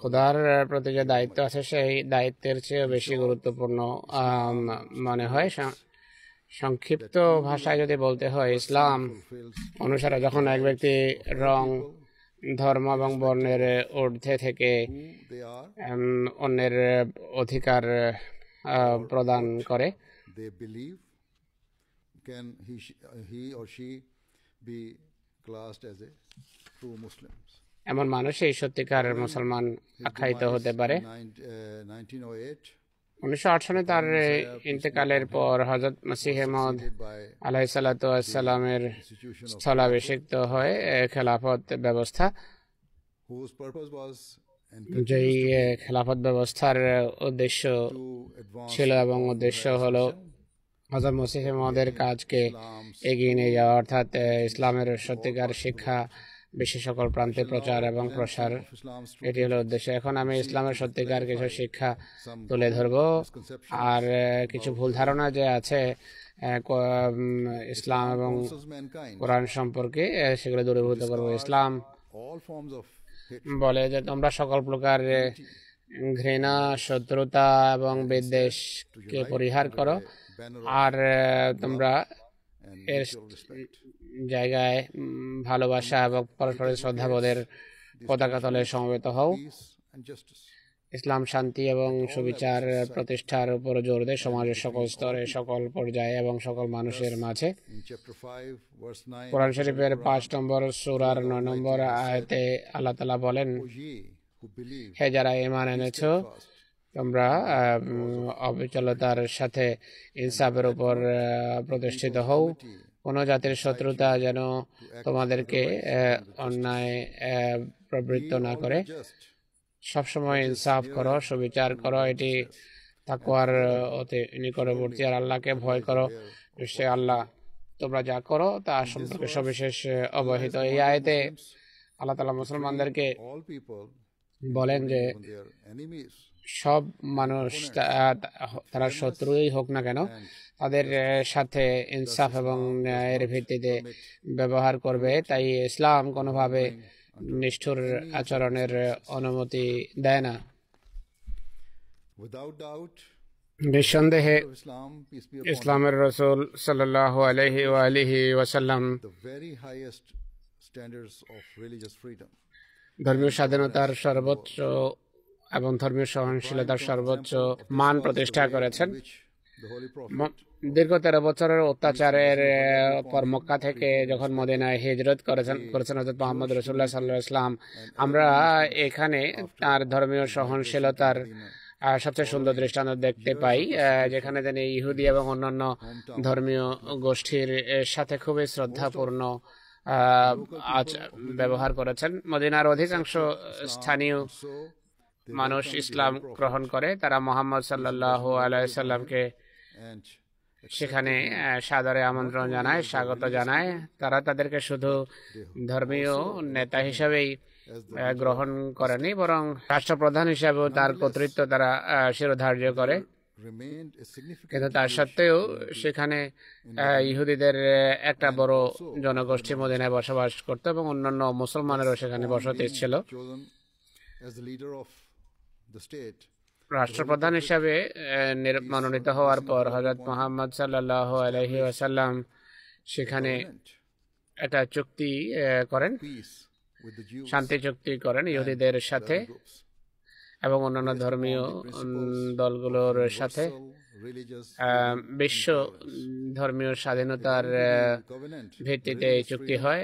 খোদার প্রতি যে দায়িত্ব আছে সেই দায়িত্বের চেয়ে বেশি গুরুত্বপূর্ণ মনে হয় সংক্ষিপ্ত ভাষায় যদি বলতে হয় ইসলাম অনুসারে যখন এক ব্যক্তি রং ধর্ম এবং বর্ণের ঊর্ধ্বে থেকে অন্যের অধিকার প্রদান করে এমন মানুষ এই সত্যিকার মুসলমান আখ্যায়িত হতে পারে উনিশশো আট সালে তার uh, ইন্তেকালের পর হজরত মাসিহ মদ আলাহ সালাতামের স্থলাভিষিক্ত হয়ে খেলাফত ব্যবস্থা যেই খেলাফত ব্যবস্থার উদ্দেশ্য ছিল এবং উদ্দেশ্য হলো হজরত মসিহ কাজকে এগিয়ে নিয়ে যাওয়া অর্থাৎ ইসলামের সত্যিকার শিক্ষা বিশ্বের সকল প্রান্তে প্রচার এবং প্রসার এটি হলো উদ্দেশ্য এখন আমি ইসলামের সত্যিকার কিছু শিক্ষা তুলে ধরব আর কিছু ভুল ধারণা যে আছে ইসলাম এবং কোরআন সম্পর্কে সেগুলো দূরীভূত করব ইসলাম বলে যে তোমরা সকল প্রকার ঘৃণা শত্রুতা এবং বিদ্বেষকে পরিহার করো আর তোমরা এর জায়গায় ভালোবাসা এবং পরস্পরের শ্রদ্ধাবোধের পতাকা তলে সমবেত হও ইসলাম শান্তি এবং সুবিচার প্রতিষ্ঠার উপর জোর দেয় সমাজের সকল স্তরে সকল পর্যায়ে এবং সকল মানুষের মাঝে কোরআন শরীফের পাঁচ নম্বর সুরার নয় নম্বর আয়তে আল্লাহ তালা বলেন হে যারা ইমান এনেছ তোমরা অবিচলতার সাথে ইনসাফের উপর প্রতিষ্ঠিত হও কোনো জাতির শত্রুতা যেন তোমাদেরকে অন্যায় প্রবৃত্ত না করে সবসময় ইনসাফ করো সুবিচার করো এটি তাকুয়ার অতি নিকটবর্তী আর আল্লাহকে ভয় করো সে আল্লাহ তোমরা যা করো তা সম্পর্কে সবিশেষ অবহিত এই আয়তে আল্লাহ তালা মুসলমানদেরকে বলেন যে সব মানুষ তারা শত্রুই হোক না কেন তাদের সাথে ইনসাফ এবং ন্যায়ের ভিত্তিতে ব্যবহার করবে তাই ইসলাম কোনোভাবে নিষ্ঠুর আচরণের অনুমতি দেয় না নিঃসন্দেহে ইসলামের রসুল সাল্লাহ আলহি আলহি ওয়াসাল্লাম ধর্মীয় স্বাধীনতার সর্বোচ্চ এবং ধর্মীয় সহনশীলতার সর্বোচ্চ মান প্রতিষ্ঠা করেছেন দীর্ঘ তেরো বছরের অত্যাচারের পর মক্কা থেকে যখন মদিনায় হিজরত করেছেন করেছেন হজরত মোহাম্মদ রসুল্লাহ সাল্লাহ ইসলাম আমরা এখানে তার ধর্মীয় সহনশীলতার সবচেয়ে সুন্দর দৃষ্টান্ত দেখতে পাই যেখানে তিনি ইহুদি এবং অন্যান্য ধর্মীয় গোষ্ঠীর সাথে খুবই শ্রদ্ধাপূর্ণ ব্যবহার করেছেন মদিনার অধিকাংশ স্থানীয় মানুষ ইসলাম গ্রহণ করে তারা মোহাম্মদ সাল্লাহ আলাইসাল্লামকে সেখানে সাদরে আমন্ত্রণ জানায় স্বাগত জানায় তারা তাদেরকে শুধু ধর্মীয় নেতা হিসাবেই গ্রহণ করেনি বরং রাষ্ট্রপ্রধান হিসাবেও তার কর্তৃত্ব তারা শিরোধার্য করে কিন্তু তার সত্ত্বেও সেখানে ইহুদিদের একটা বড় জনগোষ্ঠী মদিনায় বসবাস করতো এবং অন্যান্য মুসলমানেরও সেখানে বসতি ছিল রাষ্ট্রপ্রধান হিসাবে মনোনীত হওয়ার পর হজরত মোহাম্মদ সাল্লাহ আলহি আসাল্লাম সেখানে একটা চুক্তি করেন শান্তি চুক্তি করেন ইহুদিদের সাথে এবং অন্যান্য ধর্মীয় দলগুলোর সাথে বিশ্ব ধর্মীয় স্বাধীনতার ভিত্তিতে এই চুক্তি হয়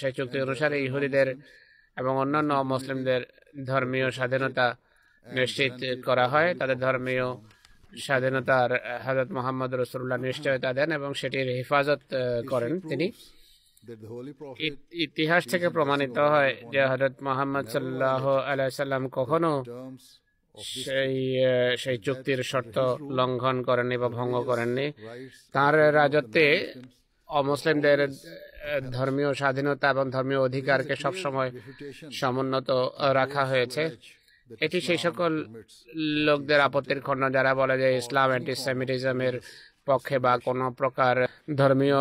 সেই চুক্তি অনুসারে ইহুদিদের এবং অন্যান্য মুসলিমদের ধর্মীয় স্বাধীনতা নিশ্চিত করা হয় তাদের ধর্মীয় স্বাধীনতার হজরত মোহাম্মদ রসুল্লাহ নিশ্চয়তা দেন এবং সেটির হেফাজত করেন তিনি ইতিহাস থেকে প্রমাণিত হয় যে হজরত মোহাম্মদ সাল্লাহ সাল্লাম কখনো সেই সেই চুক্তির শর্ত লঙ্ঘন করেননি বা ভঙ্গ করেননি তার রাজত্বে অমুসলিমদের ধর্মীয় স্বাধীনতা এবং ধর্মীয় অধিকারকে সবসময় সমুন্নত রাখা হয়েছে এটি সেই সকল লোকদের আপত্তির খণ্ড যারা বলে যে ইসলাম অ্যান্টিসেমিটিজমের পক্ষে বা কোনো প্রকার ধর্মীয়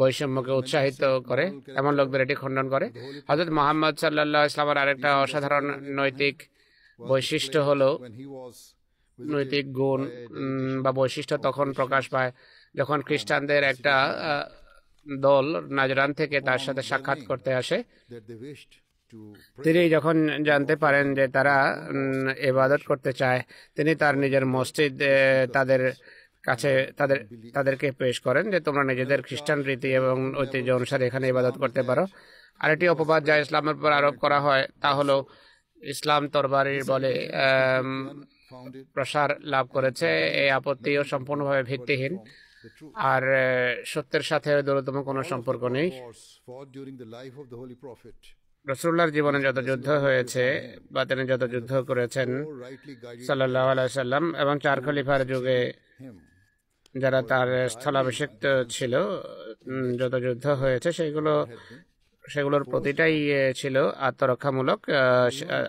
বৈষম্যকে উৎসাহিত করে এমন লোকদের এটি খণ্ডন করে হজরত মোহাম্মদ সাল্লাহ ইসলামের আরেকটা অসাধারণ নৈতিক বৈশিষ্ট্য হলো নৈতিক গুণ বা বৈশিষ্ট্য তখন প্রকাশ পায় যখন খ্রিস্টানদের একটা দল নাজরান থেকে oh, তার সাথে সাক্ষাৎ করতে আসে তিনি যখন জানতে পারেন যে তারা এবাদত করতে চায় তিনি তার নিজের মসজিদ তাদের কাছে তাদের তাদেরকে পেশ করেন যে তোমরা নিজেদের খ্রিস্টান রীতি এবং ঐতিহ্য অনুসারে এখানে ইবাদত করতে পারো আরেকটি অপবাদ যা ইসলামের উপর আরোপ করা হয় তা হলো ইসলাম তরবারির বলে প্রসার লাভ করেছে এই আপত্তিও সম্পূর্ণভাবে ভিত্তিহীন আর সত্যের সাথে দূরতম কোনো সম্পর্ক নেই রসুল্লাহর জীবনে যত যুদ্ধ হয়েছে বা তিনি যত যুদ্ধ করেছেন সাল্লাহ সাল্লাম এবং চার খলিফার যুগে যারা তার স্থলাভিষিক্ত ছিল যত যুদ্ধ হয়েছে সেগুলো সেগুলোর প্রতিটাই ছিল আত্মরক্ষামূলক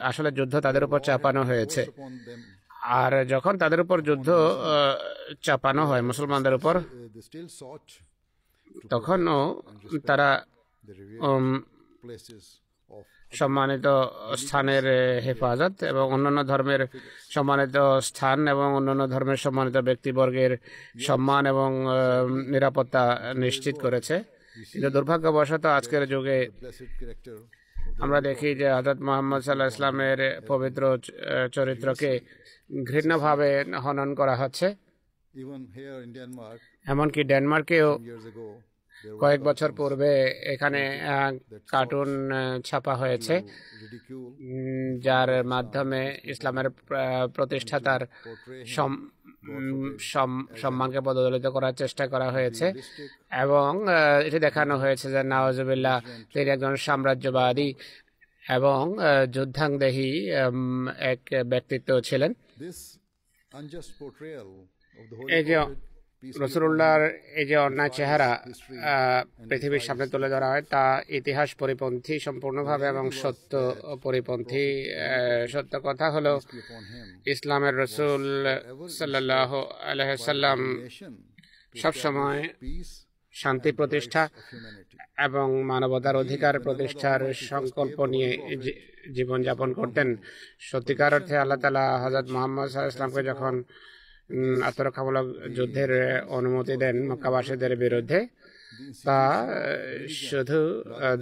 আসলে যুদ্ধ তাদের উপর চাপানো হয়েছে আর যখন তাদের উপর যুদ্ধ চাপানো হয় মুসলমানদের উপর তখনও তারা সম্মানিত স্থানের হেফাজত এবং অন্যান্য ধর্মের সম্মানিত স্থান এবং অন্যান্য ধর্মের সম্মানিত ব্যক্তিবর্গের সম্মান এবং নিরাপত্তা নিশ্চিত করেছে কিন্তু দুর্ভাগ্যবশত আজকের যুগে আমরা দেখি যে হজরত মোহাম্মদ সাল্লাহ ইসলামের পবিত্র চরিত্রকে ঘৃণ্যভাবে হনন করা হচ্ছে এমনকি ডেনমার্কেও কয়েক বছর পূর্বে এখানে কার্টুন ছাপা হয়েছে যার মাধ্যমে ইসলামের প্রতিষ্ঠাতার সম্মানকে পদদলিত করার চেষ্টা করা হয়েছে এবং এটি দেখানো হয়েছে যে নওয়াজবিল্লাহ তিনি একজন সাম্রাজ্যবাদী এবং যুদ্ধাংদেহী এক ব্যক্তিত্ব ছিলেন এই যে রসুল্লাহর এই যে অন্যায় চেহারা পৃথিবীর সামনে তুলে ধরা হয় তা ইতিহাস পরিপন্থী সম্পূর্ণভাবে এবং সত্য পরিপন্থী সত্য কথা হলো ইসলামের রসুল সাল্লাহ আলহ্লাম সবসময় শান্তি প্রতিষ্ঠা এবং মানবতার অধিকার প্রতিষ্ঠার সংকল্প নিয়ে জীবনযাপন করতেন সত্যিকার অর্থে আল্লাহ তালা হজরত মোহাম্মদ সাহা ইসলামকে যখন আত্মরক্ষামূলক যুদ্ধের অনুমতি দেন মক্কাবাসীদের বিরুদ্ধে তা শুধু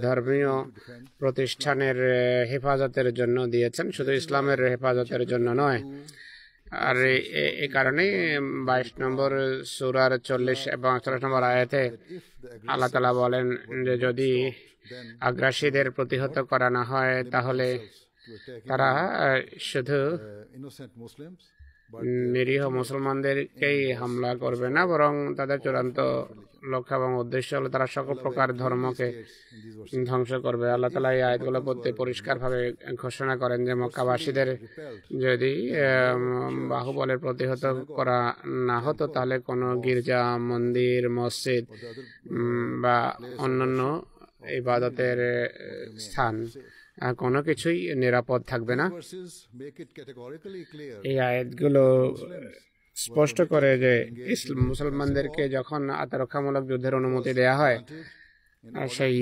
ধর্মীয় প্রতিষ্ঠানের হেফাজতের জন্য দিয়েছেন শুধু ইসলামের হেফাজতের জন্য নয় আর এ কারণে বাইশ নম্বর সুরার চল্লিশ এবং একচল্লিশ নম্বর আয়াতে আল্লাহ তালা বলেন যে যদি আগ্রাসীদের প্রতিহত করা না হয় তাহলে তারা শুধু Uh, নিরীহ মুসলমানদেরকেই হামলা করবে না বরং তাদের চূড়ান্ত লক্ষ্য এবং উদ্দেশ্য হলো তারা সকল প্রকার ধর্মকে ধ্বংস করবে আল্লাহ তালা এই আয়াতগুলো পড়তে পরিষ্কারভাবে ঘোষণা করেন যে মক্কাবাসীদের যদি বাহুবলের প্রতিহত করা না হতো তাহলে কোনো গির্জা মন্দির মসজিদ বা অন্যান্য ইবাদতের স্থান কোনো কিছুই নিরাপদ থাকবে না এই আয়াতগুলো স্পষ্ট করে যে ইসলাম মুসলমানদেরকে যখন আত্মরক্ষামূলক যুদ্ধের অনুমতি দেয়া হয় সেই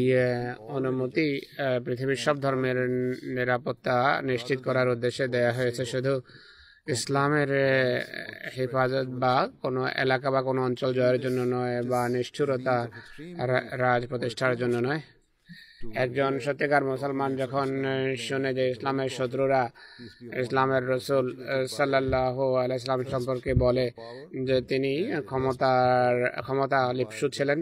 অনুমতি পৃথিবীর সব ধর্মের নিরাপত্তা নিশ্চিত করার উদ্দেশ্যে দেয়া হয়েছে শুধু ইসলামের হেফাজত বা কোনো এলাকা বা কোনো অঞ্চল জয়ের জন্য নয় বা নিষ্ঠুরতা রাজ প্রতিষ্ঠার জন্য নয় একজন সত্যিকার মুসলমান যখন শুনে যে ইসলামের শত্রুরা ইসলামের রসুল সাল্লাহ আলাইসলাম সম্পর্কে বলে যে তিনি ক্ষমতার ক্ষমতা লিপসু ছিলেন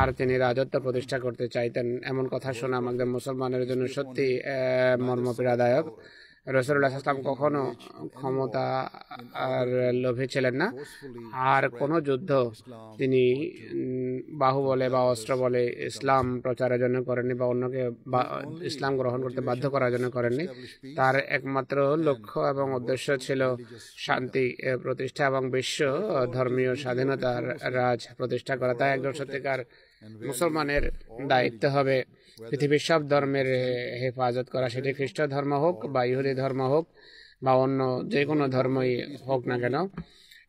আর তিনি রাজত্ব প্রতিষ্ঠা করতে চাইতেন এমন কথা শোনা আমাদের মুসলমানের জন্য সত্যি মর্মপীড়াদায়ক রসুল্লাহ সাল্লাম কখনো ক্ষমতা আর লোভে ছিলেন না আর কোনো যুদ্ধ তিনি বাহু বলে বা অস্ত্র বলে ইসলাম প্রচারের জন্য করেননি বা অন্যকে ইসলাম গ্রহণ করতে বাধ্য করার জন্য করেননি তার একমাত্র লক্ষ্য এবং উদ্দেশ্য ছিল শান্তি প্রতিষ্ঠা এবং বিশ্ব ধর্মীয় স্বাধীনতার রাজ প্রতিষ্ঠা করা তাই একজন সত্যিকার মুসলমানের দায়িত্ব হবে পৃথিবীর সব ধর্মের হেফাজত করা সেটি খ্রিস্ট ধর্ম হোক বা ইহুদি ধর্ম হোক বা অন্য যে কোনো ধর্মই হোক না কেন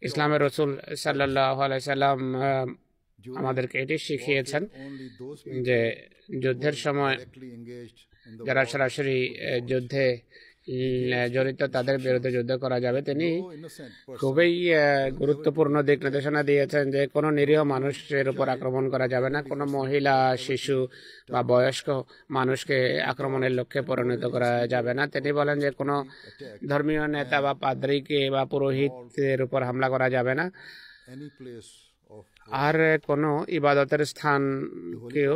ইসলামের রসুল সাল্লাহ সাল্লাম আমাদেরকে এটি শিখিয়েছেন যে যুদ্ধের সময় যারা সরাসরি যুদ্ধে জড়িত তাদের বিরুদ্ধে যুদ্ধ করা যাবে তিনি খুবই গুরুত্বপূর্ণ দিক নির্দেশনা দিয়েছেন যে কোনো নিরীহ মানুষের উপর আক্রমণ করা যাবে না কোনো মহিলা শিশু বা বয়স্ক মানুষকে আক্রমণের লক্ষ্যে পরিণত করা যাবে না তিনি বলেন যে কোনো ধর্মীয় নেতা বা পাদ্রিকে বা পুরোহিতের উপর হামলা করা যাবে না আর কোনো ইবাদতের স্থানকেও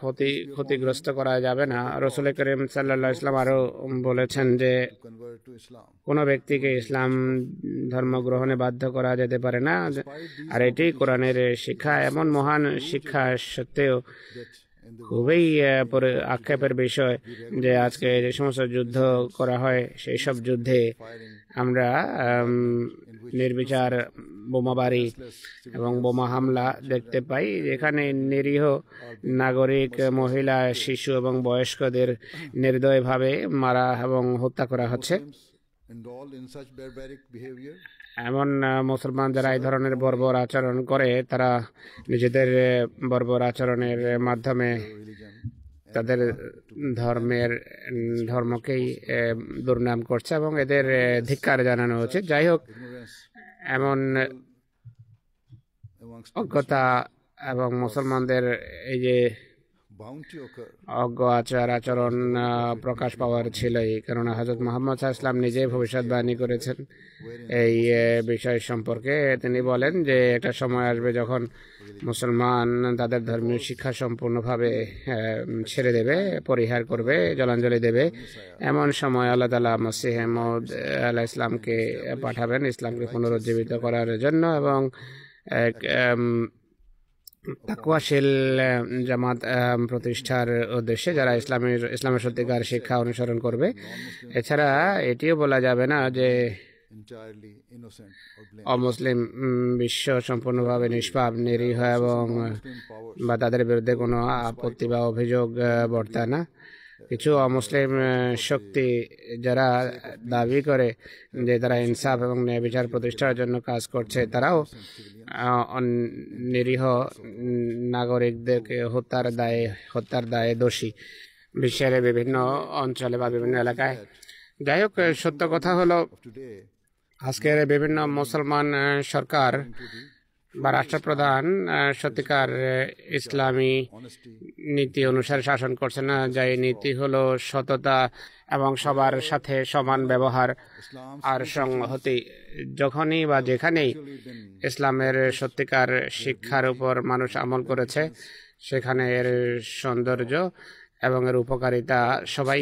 ক্ষতি ক্ষতিগ্রস্ত করা যাবে না রসুল করিম সাল্লা ইসলাম আরও বলেছেন যে কোনো ব্যক্তিকে ইসলাম ধর্ম গ্রহণে বাধ্য করা যেতে পারে না আর এটি কোরআনের শিক্ষা এমন মহান শিক্ষা সত্ত্বেও খুবই আক্ষেপের বিষয় যে আজকে যে সমস্ত যুদ্ধ করা হয় সেই সব যুদ্ধে আমরা নির্বিচার বোমাবাড়ি এবং বোমা হামলা দেখতে পাই যেখানে নিরীহ নাগরিক মহিলা শিশু এবং বয়স্কদের নির্দয়ভাবে মারা এবং হত্যা করা হচ্ছে এমন মুসলমান যারা এই ধরনের বর্বর আচরণ করে তারা নিজেদের বর্বর আচরণের মাধ্যমে তাদের ধর্মের ধর্মকেই দুর্নাম করছে এবং এদের ধিক্কার জানানো উচিত যাই হোক এমন অজ্ঞতা এবং মুসলমানদের এই যে অজ্ঞ আচার আচরণ প্রকাশ পাওয়ার ছিলই কেননা হজরত মোহাম্মদ ইসলাম নিজে ভবিষ্যৎবাণী করেছেন এই বিষয় সম্পর্কে তিনি বলেন যে একটা সময় আসবে যখন মুসলমান তাদের ধর্মীয় শিক্ষা সম্পূর্ণভাবে ছেড়ে দেবে পরিহার করবে জলাঞ্জলি দেবে এমন সময় আল্লাহ তালা মসিহ আহমদ আল্লাহ ইসলামকে পাঠাবেন ইসলামকে পুনরুজ্জীবিত করার জন্য এবং এক তাকুয়াশীল জামাত প্রতিষ্ঠার উদ্দেশ্যে যারা ইসলামের ইসলামের সত্যিকার শিক্ষা অনুসরণ করবে এছাড়া এটিও বলা যাবে না যে অমুসলিম বিশ্ব সম্পূর্ণভাবে নিষ্পাপ নিরীহ এবং বা তাদের বিরুদ্ধে কোনো আপত্তি বা অভিযোগ বর্তায় না কিছু অমুসলিম শক্তি যারা দাবি করে যে তারা ইনসাফ এবং ন্যায় বিচার প্রতিষ্ঠার জন্য কাজ করছে তারাও নিরীহ নাগরিকদেরকে হত্যার দায়ে হত্যার দায়ে দোষী বিশ্বের বিভিন্ন অঞ্চলে বা বিভিন্ন এলাকায় যাই হোক সত্য কথা হলো আজকের বিভিন্ন মুসলমান সরকার বা রাষ্ট্রপ্রধান সত্যিকার ইসলামী নীতি অনুসারে শাসন করছে না যা এই নীতি হলো সততা এবং সবার সাথে সমান ব্যবহার আর সংহতি যখনই বা যেখানেই ইসলামের সত্যিকার শিক্ষার উপর মানুষ আমল করেছে সেখানে এর সৌন্দর্য এবং এর উপকারিতা সবাই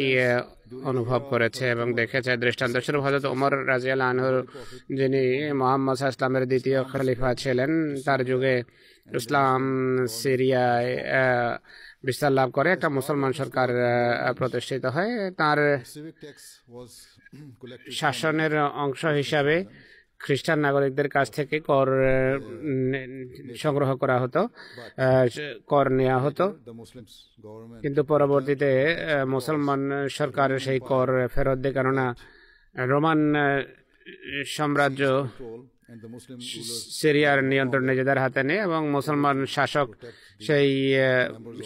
অনুভব করেছে এবং দেখেছে দৃষ্টান্ত স্বরূপ হজরত ওমর রাজিয়াল আনহুর যিনি মোহাম্মদ ইসলামের দ্বিতীয় খলিফা ছিলেন তার যুগে ইসলাম সিরিয়ায় বিস্তার লাভ করে একটা মুসলমান সরকার প্রতিষ্ঠিত হয় তার শাসনের অংশ হিসাবে খ্রিস্টান নাগরিকদের কাছ থেকে কর সংগ্রহ করা হতো কর নেওয়া হতো কিন্তু পরবর্তীতে মুসলমান সরকার সেই কর ফেরত দেয় কেননা রোমান সাম্রাজ্য সিরিয়ার নিয়ন্ত্রণ নিজেদের হাতে নেই এবং মুসলমান শাসক সেই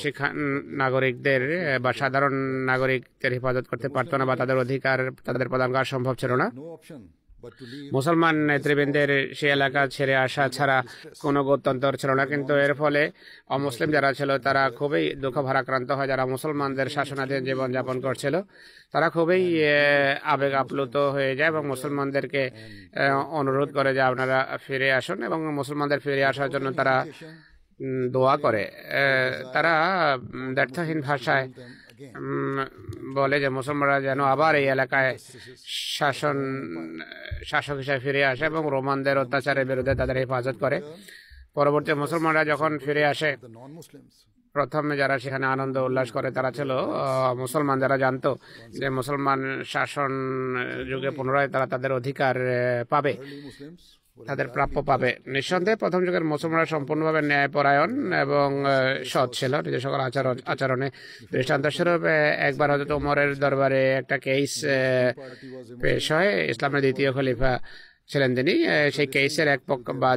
সেখান নাগরিকদের বা সাধারণ নাগরিকদের হেফাজত করতে পারত না বা তাদের অধিকার তাদের প্রদান করা সম্ভব ছিল না মুসলমান নেতৃবৃন্দের সে এলাকা ছেড়ে আসা ছাড়া কোনো গত্যন্তর ছিল না কিন্তু এর ফলে অমুসলিম যারা ছিল তারা খুবই দুঃখ ভারাক্রান্ত হয় যারা মুসলমানদের শাসনাধীন জীবনযাপন করছিল তারা খুবই আবেগ আপ্লুত হয়ে যায় এবং মুসলমানদেরকে অনুরোধ করে যে আপনারা ফিরে আসুন এবং মুসলমানদের ফিরে আসার জন্য তারা দোয়া করে তারা ব্যর্থহীন ভাষায় বলে যে মুসলমানরা যেন আবার এই এলাকায় শাসন শাসক হিসেবে ফিরে আসে এবং রোমানদের অত্যাচারের বিরুদ্ধে তাদের হেফাজত করে পরবর্তী মুসলমানরা যখন ফিরে আসে প্রথমে যারা সেখানে আনন্দ উল্লাস করে তারা ছিল মুসলমান যারা জানতো যে মুসলমান শাসন যুগে পুনরায় তারা তাদের অধিকার পাবে তাদের প্রাপ্য পাবে নিঃসন্দেহে প্রথম যুগের মুসলমানরা সম্পূর্ণভাবে ন্যায়পরায়ণ এবং সৎ ছিল নিজের সকল আচরণ আচরণে স্বরূপ একবার হয়তো ওমরের দরবারে একটা কেস পেশ হয় ইসলামের দ্বিতীয় খলিফা ছিলেন তিনি সেই কেসের এক পক্ষ বা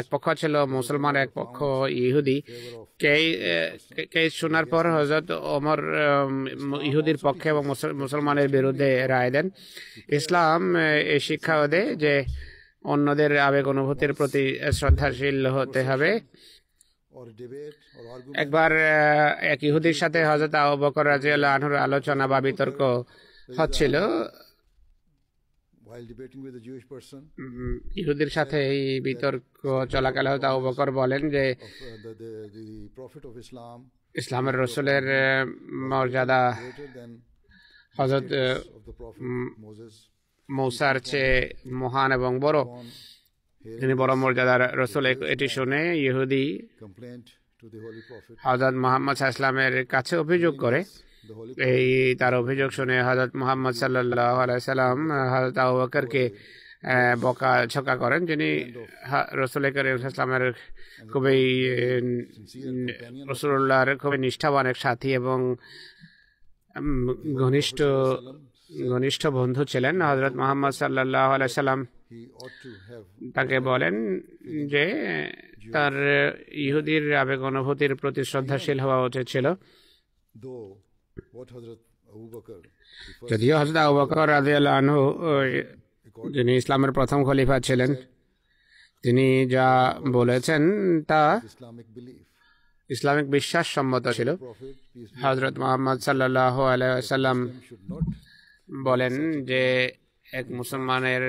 এক পক্ষ ছিল মুসলমান এক পক্ষ ইহুদি কেস শোনার পর হজরত ওমর ইহুদির পক্ষে এবং মুসলমানের বিরুদ্ধে রায় দেন ইসলাম এই শিক্ষা দেয় যে অন্যদের আবেগ অনুভূতির প্রতি শ্রদ্ধাশীল হতে হবে একবার এক ইহুদির সাথে হজরত আবু বকর রাজিউল্লাহ আনহুর আলোচনা বা বিতর্ক হচ্ছিল ইহুদির সাথে এই বিতর্ক চলাকালে হয়তো আবু বকর বলেন যে ইসলামের রসুলের মর্যাদা হজরত মৌসার চেয়ে মহান এবং বড় তিনি বড় মর্যাদার রসুল এটি শুনে ইহুদি হজরত মোহাম্মদ ইসলামের কাছে অভিযোগ করে এই তার অভিযোগ শুনে হজরত মোহাম্মদ সাল্লাম হজরত আবাকরকে বকা ছকা করেন যিনি রসুল ইসলামের খুবই রসুল্লাহর খুবই নিষ্ঠাবান এক সাথী এবং ঘনিষ্ঠ ঘনিষ্ঠ বন্ধু ছিলেন হজরত মোহাম্মদ সাল্লাহ সাল্লাম তাকে বলেন যে তার ইহুদির আবেগ অনুভূতির প্রতি শ্রদ্ধাশীল হওয়া উচিত ছিল যদিও হজরত আবাকর বকর আল্লাহ যিনি ইসলামের প্রথম খলিফা ছিলেন তিনি যা বলেছেন তা ইসলামিক বিশ্বাস সম্মত ছিল হজরত মোহাম্মদ সাল্লাহ আলাইসাল্লাম বলেন যে এক মুসলমানের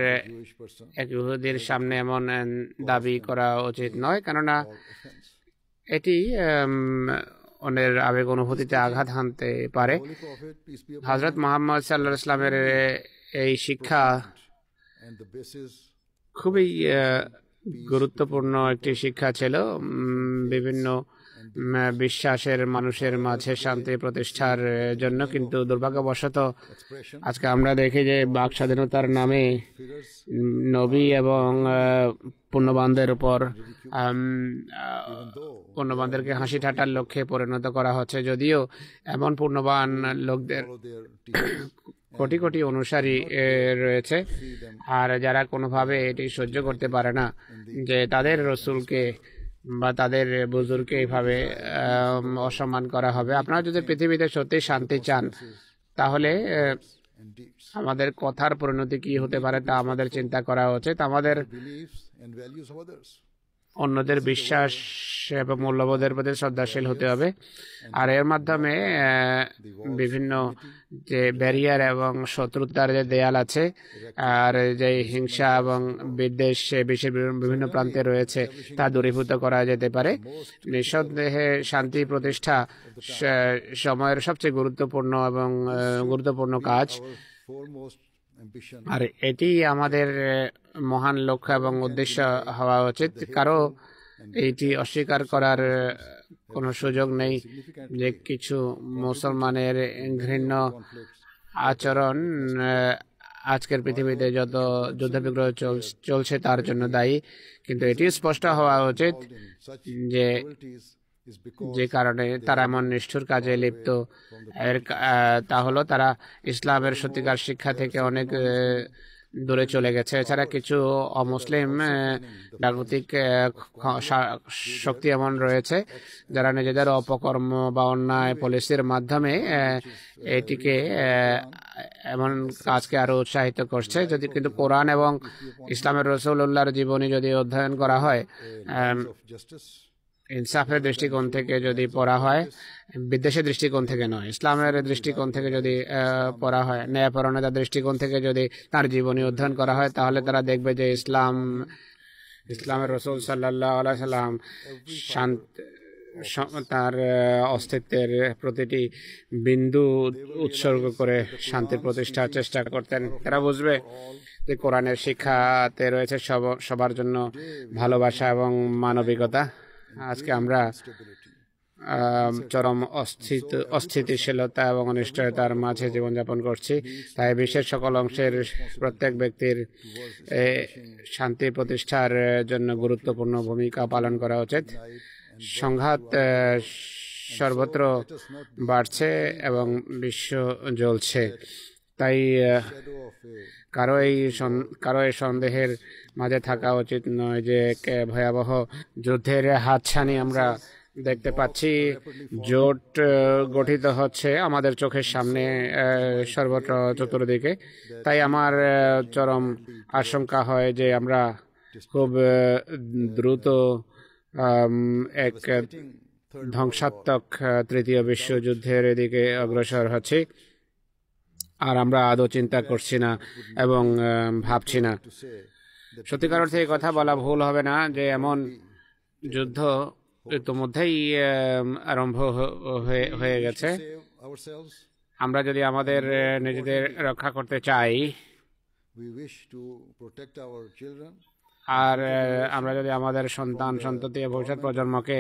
এক ইহুদির সামনে এমন দাবি করা উচিত নয় কেননা এটি অন্যের আবেগ অনুভূতিতে আঘাত হানতে পারে হজরত মোহাম্মদ সাল্লাহ ইসলামের এই শিক্ষা খুবই গুরুত্বপূর্ণ একটি শিক্ষা ছিল বিভিন্ন বিশ্বাসের মানুষের মাঝে শান্তি প্রতিষ্ঠার জন্য কিন্তু দুর্ভাগ্যবশত আজকে আমরা দেখি যে বাক স্বাধীনতার নামে নবী এবং পূর্ণবানদের উপর পূর্ণবানদেরকে হাসি ঠাটার লক্ষ্যে পরিণত করা হচ্ছে যদিও এমন পূর্ণবান লোকদের কোটি কোটি অনুসারী রয়েছে আর যারা কোনোভাবে এটি সহ্য করতে পারে না যে তাদের রসুলকে বা তাদের বুজুর্গকে এইভাবে অসম্মান করা হবে আপনারা যদি পৃথিবীতে সত্যি শান্তি চান তাহলে আমাদের কথার পরিণতি কি হতে পারে তা আমাদের চিন্তা করা উচিত আমাদের অন্যদের বিশ্বাস এবং মূল্যবোধের প্রতি শ্রদ্ধাশীল হতে হবে আর এর মাধ্যমে বিভিন্ন যে ব্যারিয়ার এবং শত্রুতার যে দেয়াল আছে আর যে হিংসা এবং বিদ্বেষ বিশ্বের বিভিন্ন প্রান্তে রয়েছে তা দূরীভূত করা যেতে পারে নিঃসন্দেহে শান্তি প্রতিষ্ঠা সময়ের সবচেয়ে গুরুত্বপূর্ণ এবং গুরুত্বপূর্ণ কাজ আর এটি আমাদের মহান লক্ষ্য এবং উদ্দেশ্য হওয়া উচিত কারো এটি অস্বীকার করার কোনো সুযোগ নেই যে কিছু মুসলমানের ঘৃণ্য আচরণ আজকের পৃথিবীতে যত যুদ্ধবিগ্রহ চলছে তার জন্য দায়ী কিন্তু এটি স্পষ্ট হওয়া উচিত যে যে কারণে তারা এমন নিষ্ঠুর কাজে লিপ্ত এর তা হলো তারা ইসলামের সত্যিকার শিক্ষা থেকে অনেক দূরে চলে গেছে এছাড়া কিছু অমুসলিম রাজনৈতিক শক্তি এমন রয়েছে যারা নিজেদের অপকর্ম বা অন্যায় পলিসির মাধ্যমে এটিকে এমন কাজকে আরো উৎসাহিত করছে যদি কিন্তু কোরআন এবং ইসলামের রসুল্লাহর জীবনী যদি অধ্যয়ন করা হয় ইনসাফের দৃষ্টিকোণ থেকে যদি পড়া হয় বিদ্বেষের দৃষ্টিকোণ থেকে নয় ইসলামের দৃষ্টিকোণ থেকে যদি পড়া হয় ন্যায়পরণতার দৃষ্টিকোণ থেকে যদি তার জীবনী অধ্যয়ন করা হয় তাহলে তারা দেখবে যে ইসলাম ইসলামের রসুল সাল্লাহ সাল্লাম শান্ত তার অস্তিত্বের প্রতিটি বিন্দু উৎসর্গ করে শান্তি প্রতিষ্ঠার চেষ্টা করতেন তারা বুঝবে যে কোরআনের শিক্ষাতে রয়েছে সবার জন্য ভালোবাসা এবং মানবিকতা আজকে আমরা চরম অস্থিত অস্থিতিশীলতা এবং অনিশ্চয়তার মাঝে জীবনযাপন করছি তাই বিশ্বের সকল অংশের প্রত্যেক ব্যক্তির শান্তি প্রতিষ্ঠার জন্য গুরুত্বপূর্ণ ভূমিকা পালন করা উচিত সংঘাত সর্বত্র বাড়ছে এবং বিশ্ব জ্বলছে তাই কারো এই কারো এই সন্দেহের মাঝে থাকা উচিত নয় যে ভয়াবহ যুদ্ধের হাতছানি আমরা দেখতে পাচ্ছি জোট গঠিত হচ্ছে আমাদের চোখের সামনে সর্বত্র চতুর্দিকে তাই আমার চরম আশঙ্কা হয় যে আমরা খুব দ্রুত এক ধ্বংসাত্মক তৃতীয় বিশ্বযুদ্ধের এদিকে অগ্রসর হচ্ছি আর আমরা আদৌ চিন্তা করছি না এবং ভাবছি না সত্যিকার অর্থে কথা বলা ভুল হবে না যে এমন যুদ্ধ ইতিমধ্যেই আরম্ভ হয়ে গেছে আমরা যদি আমাদের নিজেদের রক্ষা করতে চাই আর আমরা যদি আমাদের সন্তান সন্ততি ভবিষ্যৎ প্রজন্মকে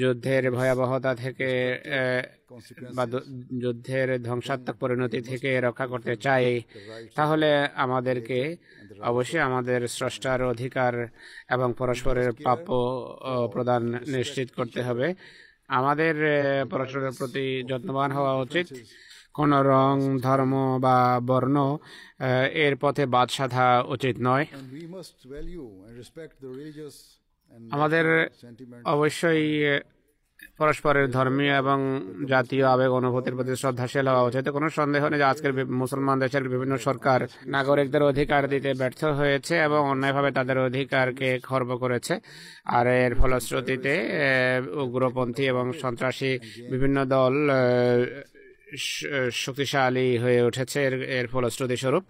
যুদ্ধের ভয়াবহতা থেকে বা যুদ্ধের ধ্বংসাত্মক পরিণতি থেকে রক্ষা করতে চাই তাহলে আমাদেরকে অবশ্যই আমাদের স্রষ্টার অধিকার এবং পরস্পরের প্রাপ্য প্রদান নিশ্চিত করতে হবে আমাদের পরস্পরের প্রতি যত্নবান হওয়া উচিত কোনো রং ধর্ম বা বর্ণ এর পথে বাদ সাধা উচিত নয় আমাদের অবশ্যই পরস্পরের ধর্মীয় এবং জাতীয় আবেগ অনুভূতির প্রতি শ্রদ্ধাশীল হওয়া উচিত কোনো সন্দেহ নেই যে আজকের মুসলমান দেশের বিভিন্ন সরকার নাগরিকদের অধিকার দিতে ব্যর্থ হয়েছে এবং অন্যায়ভাবে তাদের অধিকারকে খর্ব করেছে আর এর ফলশ্রুতিতে উগ্রপন্থী এবং সন্ত্রাসী বিভিন্ন দল শক্তিশালী হয়ে উঠেছে এর এর ফলশ্রুতিস্বরূপ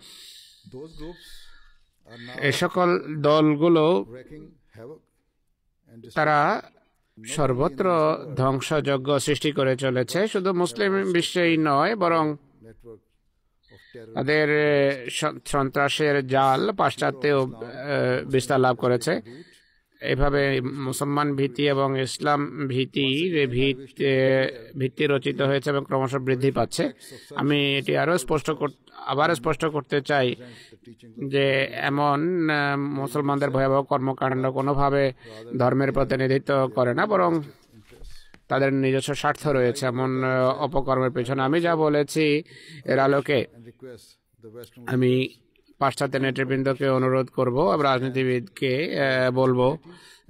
এ সকল দলগুলো তারা সর্বত্র ধ্বংসযজ্ঞ সৃষ্টি করে চলেছে শুধু মুসলিম বিশ্বেই নয় বরং তাদের সন্ত্রাসের জাল পাশ্চাত্যেও বিস্তার লাভ করেছে এভাবে মুসলমান ভীতি এবং ইসলাম ভীতি ভিত্তি রচিত হয়েছে এবং ক্রমশ বৃদ্ধি পাচ্ছে আমি এটি আরও স্পষ্ট আবারও স্পষ্ট করতে চাই যে এমন মুসলমানদের ভয়াবহ কর্মকাণ্ড কোনোভাবে ধর্মের প্রতিনিধিত্ব করে না বরং তাদের নিজস্ব স্বার্থ রয়েছে এমন অপকর্মের পেছনে আমি যা বলেছি এর আলোকে আমি পাশ্চাত্য নেতৃবৃন্দকে অনুরোধ করব রাজনীতিবিদকে বলবো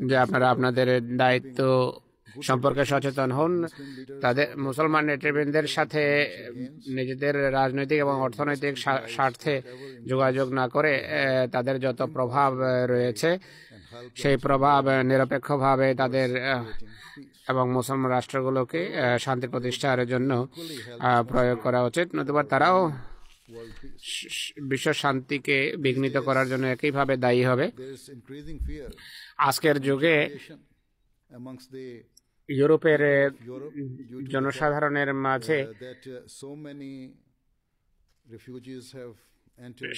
যে আপনারা আপনাদের দায়িত্ব সম্পর্কে সচেতন হন তাদের মুসলমান নেতৃবৃন্দের সাথে নিজেদের রাজনৈতিক এবং অর্থনৈতিক স্বার্থে যোগাযোগ না করে তাদের যত প্রভাব রয়েছে সেই প্রভাব নিরপেক্ষভাবে তাদের এবং মুসলমান রাষ্ট্রগুলোকে শান্তি প্রতিষ্ঠার জন্য প্রয়োগ করা উচিত নতুবা তারাও বিশ্ব শান্তিকে বিঘ্নিত করার জন্য একইভাবে দায়ী হবে আজকের যুগে ইউরোপের জনসাধারণের মাঝে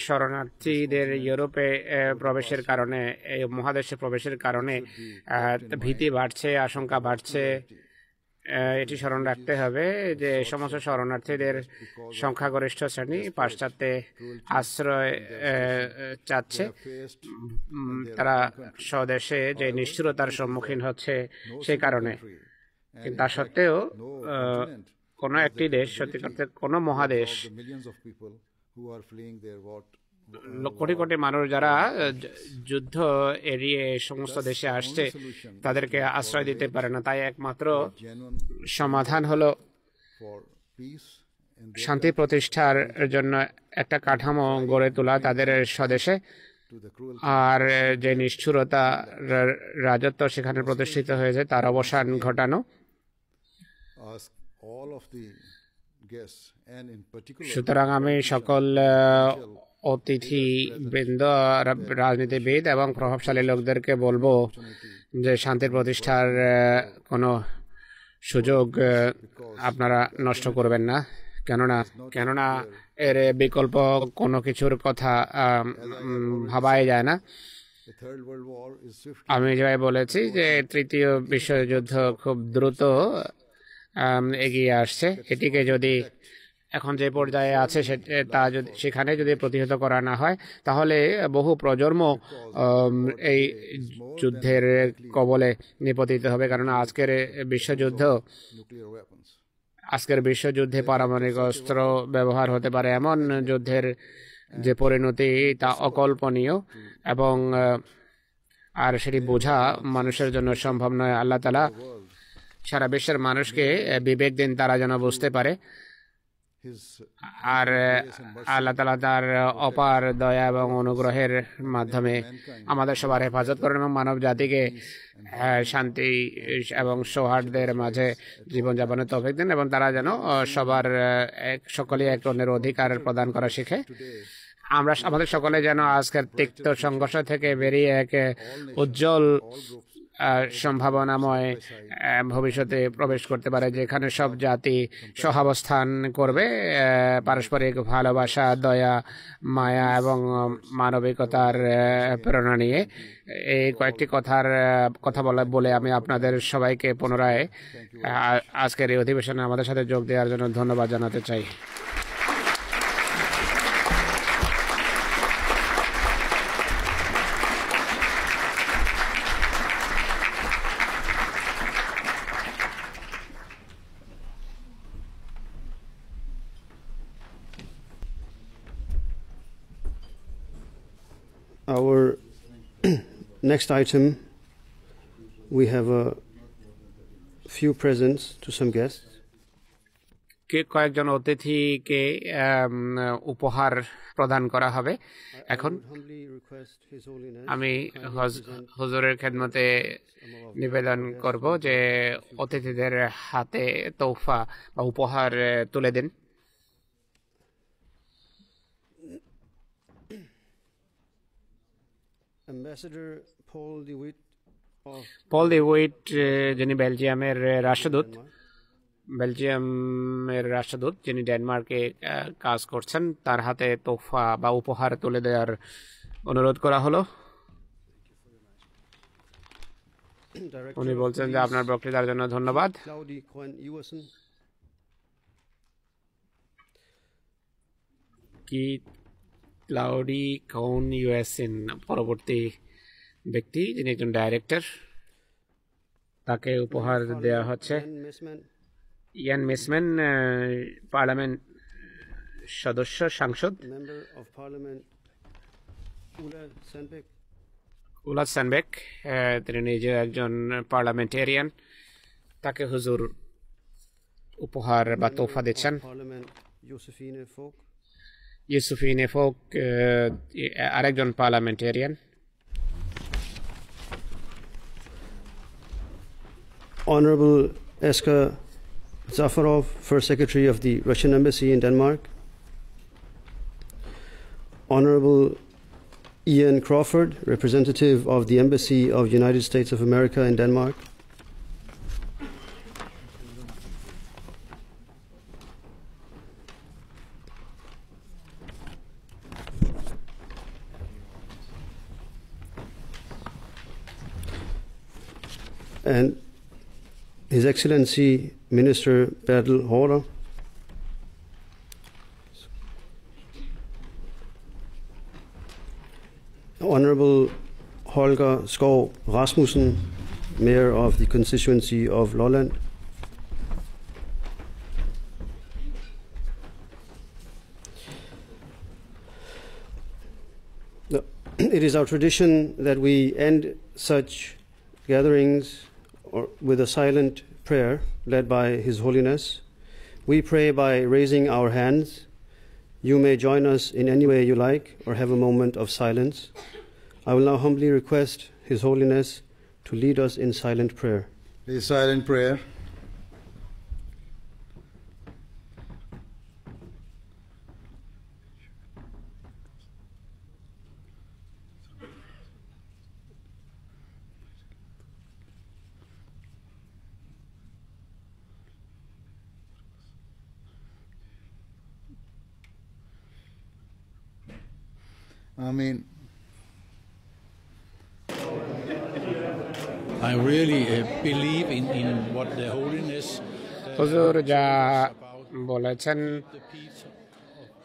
শরণার্থীদের ইউরোপে প্রবেশের কারণে মহাদেশে প্রবেশের কারণে ভীতি বাড়ছে আশঙ্কা বাড়ছে এটি স্মরণ রাখতে হবে যে সমস্ত শরণার্থীদের সংখ্যাগরিষ্ঠ শ্রেণী পাশ্চাত্যে আশ্রয় চাচ্ছে তারা স্বদেশে যে নিষ্ঠুরতার সম্মুখীন হচ্ছে সেই কারণে তা সত্ত্বেও কোনো একটি দেশ সত্যি করতে কোনো মহাদেশ কোটি কোটি মানুষ যারা যুদ্ধ এড়িয়ে সমস্ত দেশে আসছে তাদেরকে আশ্রয় দিতে পারে না তাই একমাত্র সমাধান হল শান্তি প্রতিষ্ঠার জন্য একটা কাঠামো গড়ে তোলা তাদের স্বদেশে আর যে নিষ্ঠুরতা রাজত্ব সেখানে প্রতিষ্ঠিত হয়েছে তার অবসান ঘটানো সুতরাং আমি সকল অতিথি অতিথিবৃন্দ রাজনীতিবিদ এবং প্রভাবশালী লোকদেরকে বলবো যে শান্তির প্রতিষ্ঠার কোনো সুযোগ আপনারা নষ্ট করবেন না কেননা কেননা এর বিকল্প কোনো কিছুর কথা ভাবাই যায় না আমি যেভাবে বলেছি যে তৃতীয় বিশ্বযুদ্ধ খুব দ্রুত এগিয়ে আসছে এটিকে যদি এখন যে পর্যায়ে আছে তা যদি সেখানে যদি প্রতিহত করা না হয় তাহলে বহু প্রজন্ম এই যুদ্ধের কবলে নিপতিত হবে কারণ আজকের বিশ্বযুদ্ধ আজকের বিশ্বযুদ্ধে পারমাণবিক অস্ত্র ব্যবহার হতে পারে এমন যুদ্ধের যে পরিণতি তা অকল্পনীয় এবং আর সেটি বোঝা মানুষের জন্য সম্ভব নয় আল্লাহ তালা সারা বিশ্বের মানুষকে বিবেক দিন তারা যেন বুঝতে পারে আর আল্লাহ তালা তার অপার দয়া এবং অনুগ্রহের মাধ্যমে আমাদের সবার হেফাজত করেন এবং মানব জাতিকে শান্তি এবং সৌহার্দের মাঝে জীবনযাপনের তফিক দেন এবং তারা যেন সবার এক সকলে এক অন্যের অধিকার প্রদান করা শিখে আমরা আমাদের সকলে যেন আজকের তিক্ত সংঘর্ষ থেকে বেরিয়ে এক উজ্জ্বল সম্ভাবনাময় ভবিষ্যতে প্রবেশ করতে পারে যেখানে সব জাতি সহাবস্থান করবে পারস্পরিক ভালোবাসা দয়া মায়া এবং মানবিকতার প্রেরণা নিয়ে এই কয়েকটি কথার কথা বলা বলে আমি আপনাদের সবাইকে পুনরায় আজকের এই অধিবেশনে আমাদের সাথে যোগ দেওয়ার জন্য ধন্যবাদ জানাতে চাই Our next item, we have a few presents to some guests. কয়েকজন অতিথিকে উপহার প্রদান করা হবে এখন আমি হজরের খেদমতে নিবেদন করব যে অতিথিদের হাতে তৌফা বা উপহার তুলে দিন পল দেউইট eh, যিনি বেলজিয়ামের eh, রাষ্ট্রদূত বেলজিয়ামের রাষ্ট্রদূত যিনি ডেনমার্কে eh, কাজ করছেন তার হাতে তোফা বা উপহার তুলে দেওয়ার অনুরোধ করা হলো উনি বলছেন যে আপনার বক্তৃতার জন্য ধন্যবাদ কি লাউডি কন ইউএসএন পরবর্তী ব্যক্তি যিনি একজন ডাইরেক্টর তাকে উপহার দেওয়া হচ্ছে ইয়ান মিসম্যান পার্লামেন্ট সদস্য সাংসদ উলাদ সানবেক তিনি নিজে একজন পার্লামেন্টেরিয়ান তাকে হুজুর উপহার বা তোফা দিচ্ছেন ইউসুফিনে ফোক Aragon Parliamentarian. Honorable Eska Zafarov, First Secretary of the Russian Embassy in Denmark. Honorable Ian Crawford, Representative of the Embassy of United States of America in Denmark. Excellency Minister Bertel Horder, Honorable Holger Skov Rasmussen, Mayor of the constituency of Lolland, It is our tradition that we end such gatherings with a silent prayer led by His Holiness. We pray by raising our hands. You may join us in any way you like or have a moment of silence. I will now humbly request His Holiness to lead us in silent prayer. Please, silent prayer. mean, I really uh, believe in, in what the holiness uh, হুজুর যা বলেছেন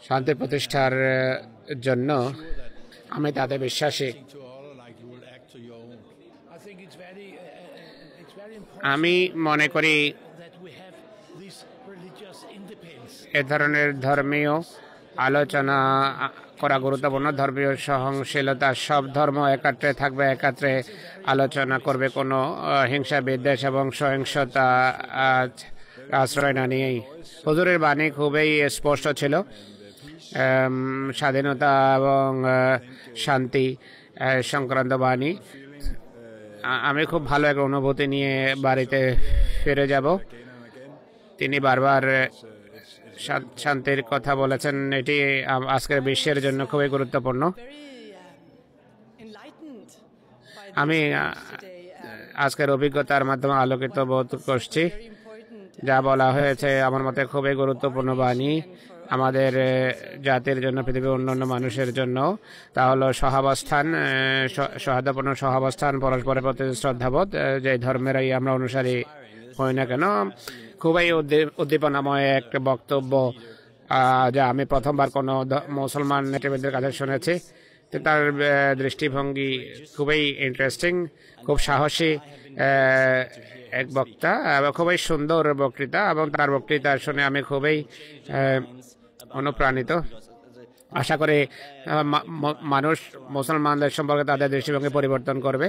শান্তি প্রতিষ্ঠার uh, জন্য আমি তাতে বিশ্বাসী আমি মনে করি এ ধরনের ধর্মীয় আলোচনা করা গুরুত্বপূর্ণ ধর্মীয় সহনশীলতা সব ধর্ম একাত্রে থাকবে একাত্রে আলোচনা করবে কোনো হিংসা বিদ্বেষ এবং সহিংসতা আশ্রয় না নিয়েই হজুরের বাণী খুবই স্পষ্ট ছিল স্বাধীনতা এবং শান্তি সংক্রান্ত বাণী আমি খুব ভালো এক অনুভূতি নিয়ে বাড়িতে ফিরে যাব তিনি বারবার শান্তির কথা বলেছেন এটি আজকের বিশ্বের জন্য খুবই গুরুত্বপূর্ণ আমি আজকের অভিজ্ঞতার মাধ্যমে আলোকিত বোধ করছি যা বলা হয়েছে আমার মতে খুবই গুরুত্বপূর্ণ বাণী আমাদের জাতির জন্য পৃথিবীর অন্যান্য মানুষের জন্য তা হলো সহাবস্থান সহায়তাপূর্ণ সহাবস্থান পরস্পরের প্রতি শ্রদ্ধাবোধ যে ধর্মেরই আমরা অনুসারী হই না কেন খুবই উদ্দীপনাময় একটা বক্তব্য যা আমি প্রথমবার কোনো মুসলমান নেতৃবৃন্দের কাছে শুনেছি তার দৃষ্টিভঙ্গি খুবই ইন্টারেস্টিং খুব সাহসী এক বক্তা এবং খুবই সুন্দর বক্তৃতা এবং তার বক্তৃতা শুনে আমি খুবই অনুপ্রাণিত আশা করে মানুষ মুসলমানদের সম্পর্কে তাদের দৃষ্টিভঙ্গি পরিবর্তন করবে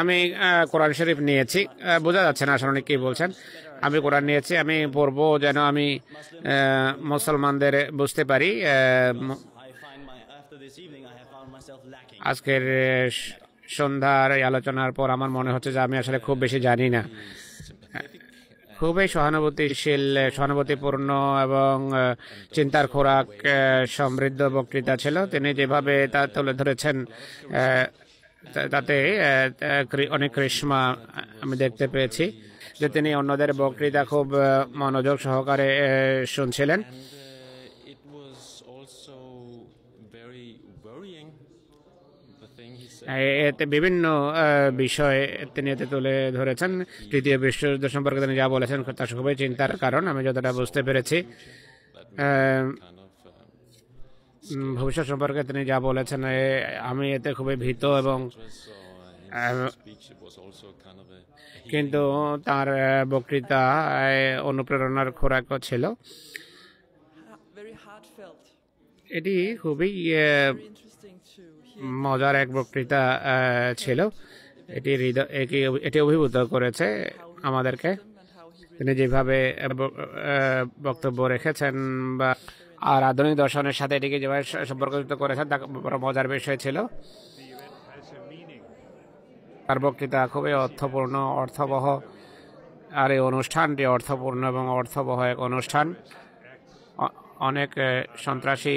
আমি কোরআন শরীফ নিয়েছি বোঝা যাচ্ছে না আসলে কি বলছেন আমি কোরআন নিয়েছি আমি পড়বো যেন আমি মুসলমানদের বুঝতে পারি আজকের সন্ধ্যার এই আলোচনার পর আমার মনে হচ্ছে যে আমি আসলে খুব বেশি জানি না খুবই সহানুভূতিশীল সহানুভূতিপূর্ণ এবং চিন্তার খোরাক সমৃদ্ধ বক্তৃতা ছিল তিনি যেভাবে তা তুলে ধরেছেন তাতে অনেক কৃষ্মা আমি দেখতে পেয়েছি যে তিনি অন্যদের বক্তৃতা খুব মনোযোগ সহকারে শুনছিলেন এতে বিভিন্ন বিষয় তিনি এতে তুলে ধরেছেন তৃতীয় বিশ্বযুদ্ধ সম্পর্কে তিনি যা বলেছেন তা খুবই চিন্তার কারণ আমি যতটা বুঝতে পেরেছি ভবিষ্যৎ সম্পর্কে তিনি যা বলেছেন আমি এতে খুবই ভীত এবং কিন্তু তার বক্তৃতা অনুপ্রেরণার খোরাকও ছিল এটি খুবই মজার এক বক্তৃতা ছিল এটি হৃদয় এটি অভিভূত করেছে আমাদেরকে তিনি যেভাবে বক্তব্য রেখেছেন বা আর আধুনিক দর্শনের সাথে এটিকে যেভাবে সম্পর্কযুক্ত করেছেন তা বড় মজার বিষয় ছিল তার বক্তৃতা খুবই অর্থপূর্ণ অর্থবহ আর এই অনুষ্ঠানটি অর্থপূর্ণ এবং অর্থবহ এক অনুষ্ঠান অনেক সন্ত্রাসী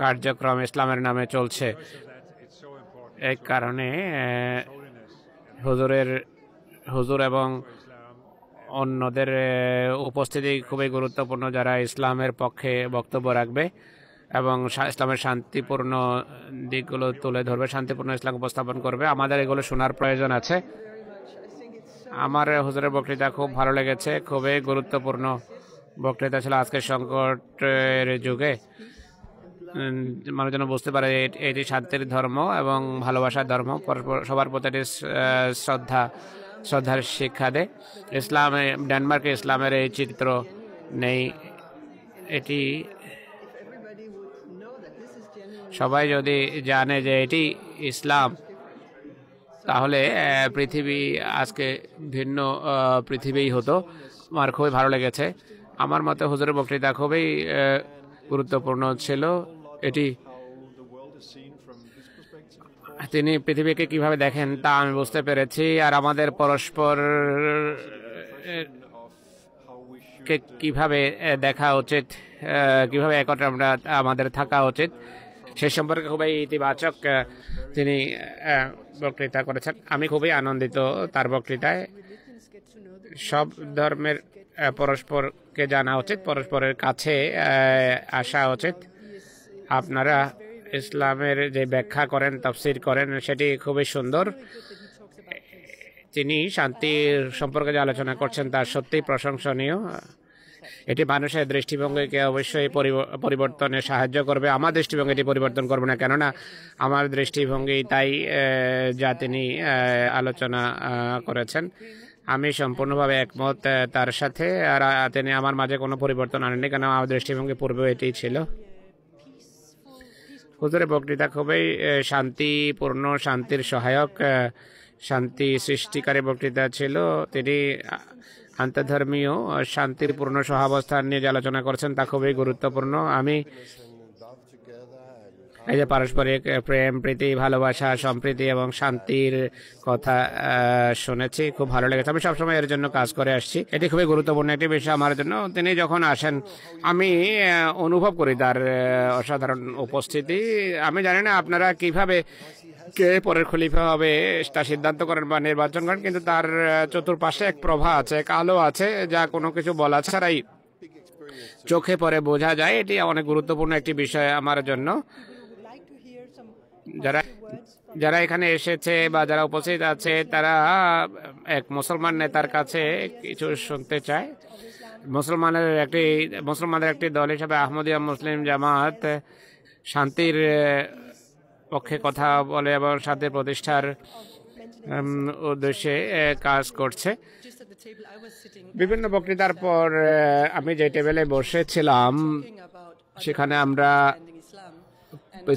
কার্যক্রম ইসলামের নামে চলছে এই কারণে হুজুরের হুজুর এবং অন্যদের উপস্থিতি খুবই গুরুত্বপূর্ণ যারা ইসলামের পক্ষে বক্তব্য রাখবে এবং ইসলামের শান্তিপূর্ণ দিকগুলো তুলে ধরবে শান্তিপূর্ণ ইসলাম উপস্থাপন করবে আমাদের এগুলো শোনার প্রয়োজন আছে আমার হুজুরের বক্তৃতা খুব ভালো লেগেছে খুবই গুরুত্বপূর্ণ বক্তৃতা ছিল আজকের সংকটের যুগে মানুষ যেন বুঝতে পারে এটি শান্তির ধর্ম এবং ভালোবাসার ধর্ম সবার প্রতি শ্রদ্ধা শ্রদ্ধার শিক্ষা দেয় ইসলামে ডেনমার্কে ইসলামের এই চিত্র নেই এটি সবাই যদি জানে যে এটি ইসলাম তাহলে পৃথিবী আজকে ভিন্ন পৃথিবীই হতো আমার খুবই ভালো লেগেছে আমার মতে হুজুরের বক্তৃতা খুবই গুরুত্বপূর্ণ ছিল এটি তিনি পৃথিবীকে কিভাবে দেখেন তা আমি বুঝতে পেরেছি আর আমাদের পরস্পর কিভাবে দেখা উচিত কিভাবে একত্রে আমরা আমাদের থাকা উচিত সে সম্পর্কে খুবই ইতিবাচক তিনি বক্তৃতা করেছেন আমি খুবই আনন্দিত তার বক্তৃতায় সব ধর্মের পরস্পরকে জানা উচিত পরস্পরের কাছে আসা উচিত আপনারা ইসলামের যে ব্যাখ্যা করেন তফসির করেন সেটি খুবই সুন্দর তিনি শান্তির সম্পর্কে যে আলোচনা করছেন তার সত্যিই প্রশংসনীয় এটি মানুষের দৃষ্টিভঙ্গিকে অবশ্যই পরিবর্তনে সাহায্য করবে আমার দৃষ্টিভঙ্গি এটি পরিবর্তন করবে না কেননা আমার দৃষ্টিভঙ্গি তাই যা তিনি আলোচনা করেছেন আমি সম্পূর্ণভাবে একমত তার সাথে আর তিনি আমার মাঝে কোনো পরিবর্তন আনেননি কেন আমার দৃষ্টিভঙ্গি পূর্বে এটি ছিল হুজুরের বক্তৃতা খুবই শান্তিপূর্ণ শান্তির সহায়ক শান্তি সৃষ্টিকারী বক্তৃতা ছিল তিনি আন্তধর্মীয় শান্তিপূর্ণ সহাবস্থান নিয়ে যে আলোচনা করছেন তা খুবই গুরুত্বপূর্ণ আমি এই যে পারস্পরিক প্রেম প্রীতি ভালোবাসা সম্প্রীতি এবং শান্তির কথা শুনেছি খুব ভালো লেগেছে আমি সবসময় এর জন্য কাজ করে আসছি এটি খুবই গুরুত্বপূর্ণ একটি বিষয় আমার জন্য তিনি যখন আসেন আমি অনুভব করি তার অসাধারণ উপস্থিতি আমি জানি না আপনারা কিভাবে কে পরের খলিফা হবে তা সিদ্ধান্ত করেন বা নির্বাচন করেন কিন্তু তার চতুর্পাশে এক প্রভা আছে এক আলো আছে যা কোনো কিছু বলা ছাড়াই চোখে পরে বোঝা যায় এটি অনেক গুরুত্বপূর্ণ একটি বিষয় আমার জন্য যারা যারা এখানে এসেছে বা যারা উপস্থিত আছে তারা এক মুসলমান নেতার কাছে কিছু শুনতে চায় মুসলমানের একটি মুসলমানের একটি দল হিসাবে আহমদিয়া মুসলিম জামাত শান্তির পক্ষে কথা বলে এবং সাথে প্রতিষ্ঠার উদ্দেশ্যে কাজ করছে বিভিন্ন বক্তৃতার পর আমি যে টেবিলে বসেছিলাম সেখানে আমরা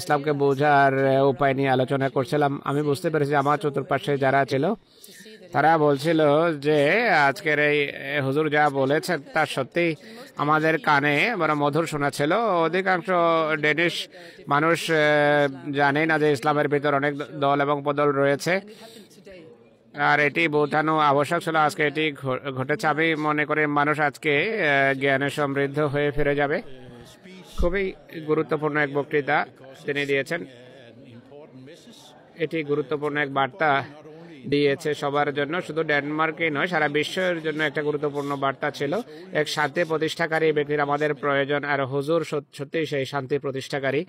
ইসলামকে বোঝার উপায় নিয়ে আলোচনা করছিলাম আমি বুঝতে পেরেছি আমার চতুর্পাশে যারা ছিল তারা বলছিল যে আজকের এই হুজুর যা বলেছেন তা সত্যি আমাদের কানে বড় মধুর শোনাছিল অধিকাংশ ডেনিশ মানুষ জানে না যে ইসলামের ভিতর অনেক দল এবং পদল রয়েছে আর এটি বোঝানো আবশ্যক ছিল আজকে এটি ঘটেছে আমি মনে করি মানুষ আজকে জ্ঞানে সমৃদ্ধ হয়ে ফিরে যাবে খুবই গুরুত্বপূর্ণ এক বক্তৃতা তিনি দিয়েছেন এটি গুরুত্বপূর্ণ এক বার্তা দিয়েছে সবার জন্য শুধু ডেনমার্কে নয় সারা বিশ্বের জন্য একটা গুরুত্বপূর্ণ বার্তা ছিল এক শান্তি প্রতিষ্ঠাকারী ব্যক্তির আমাদের প্রয়োজন আর হুজুর সত্যি সেই শান্তি প্রতিষ্ঠাকারী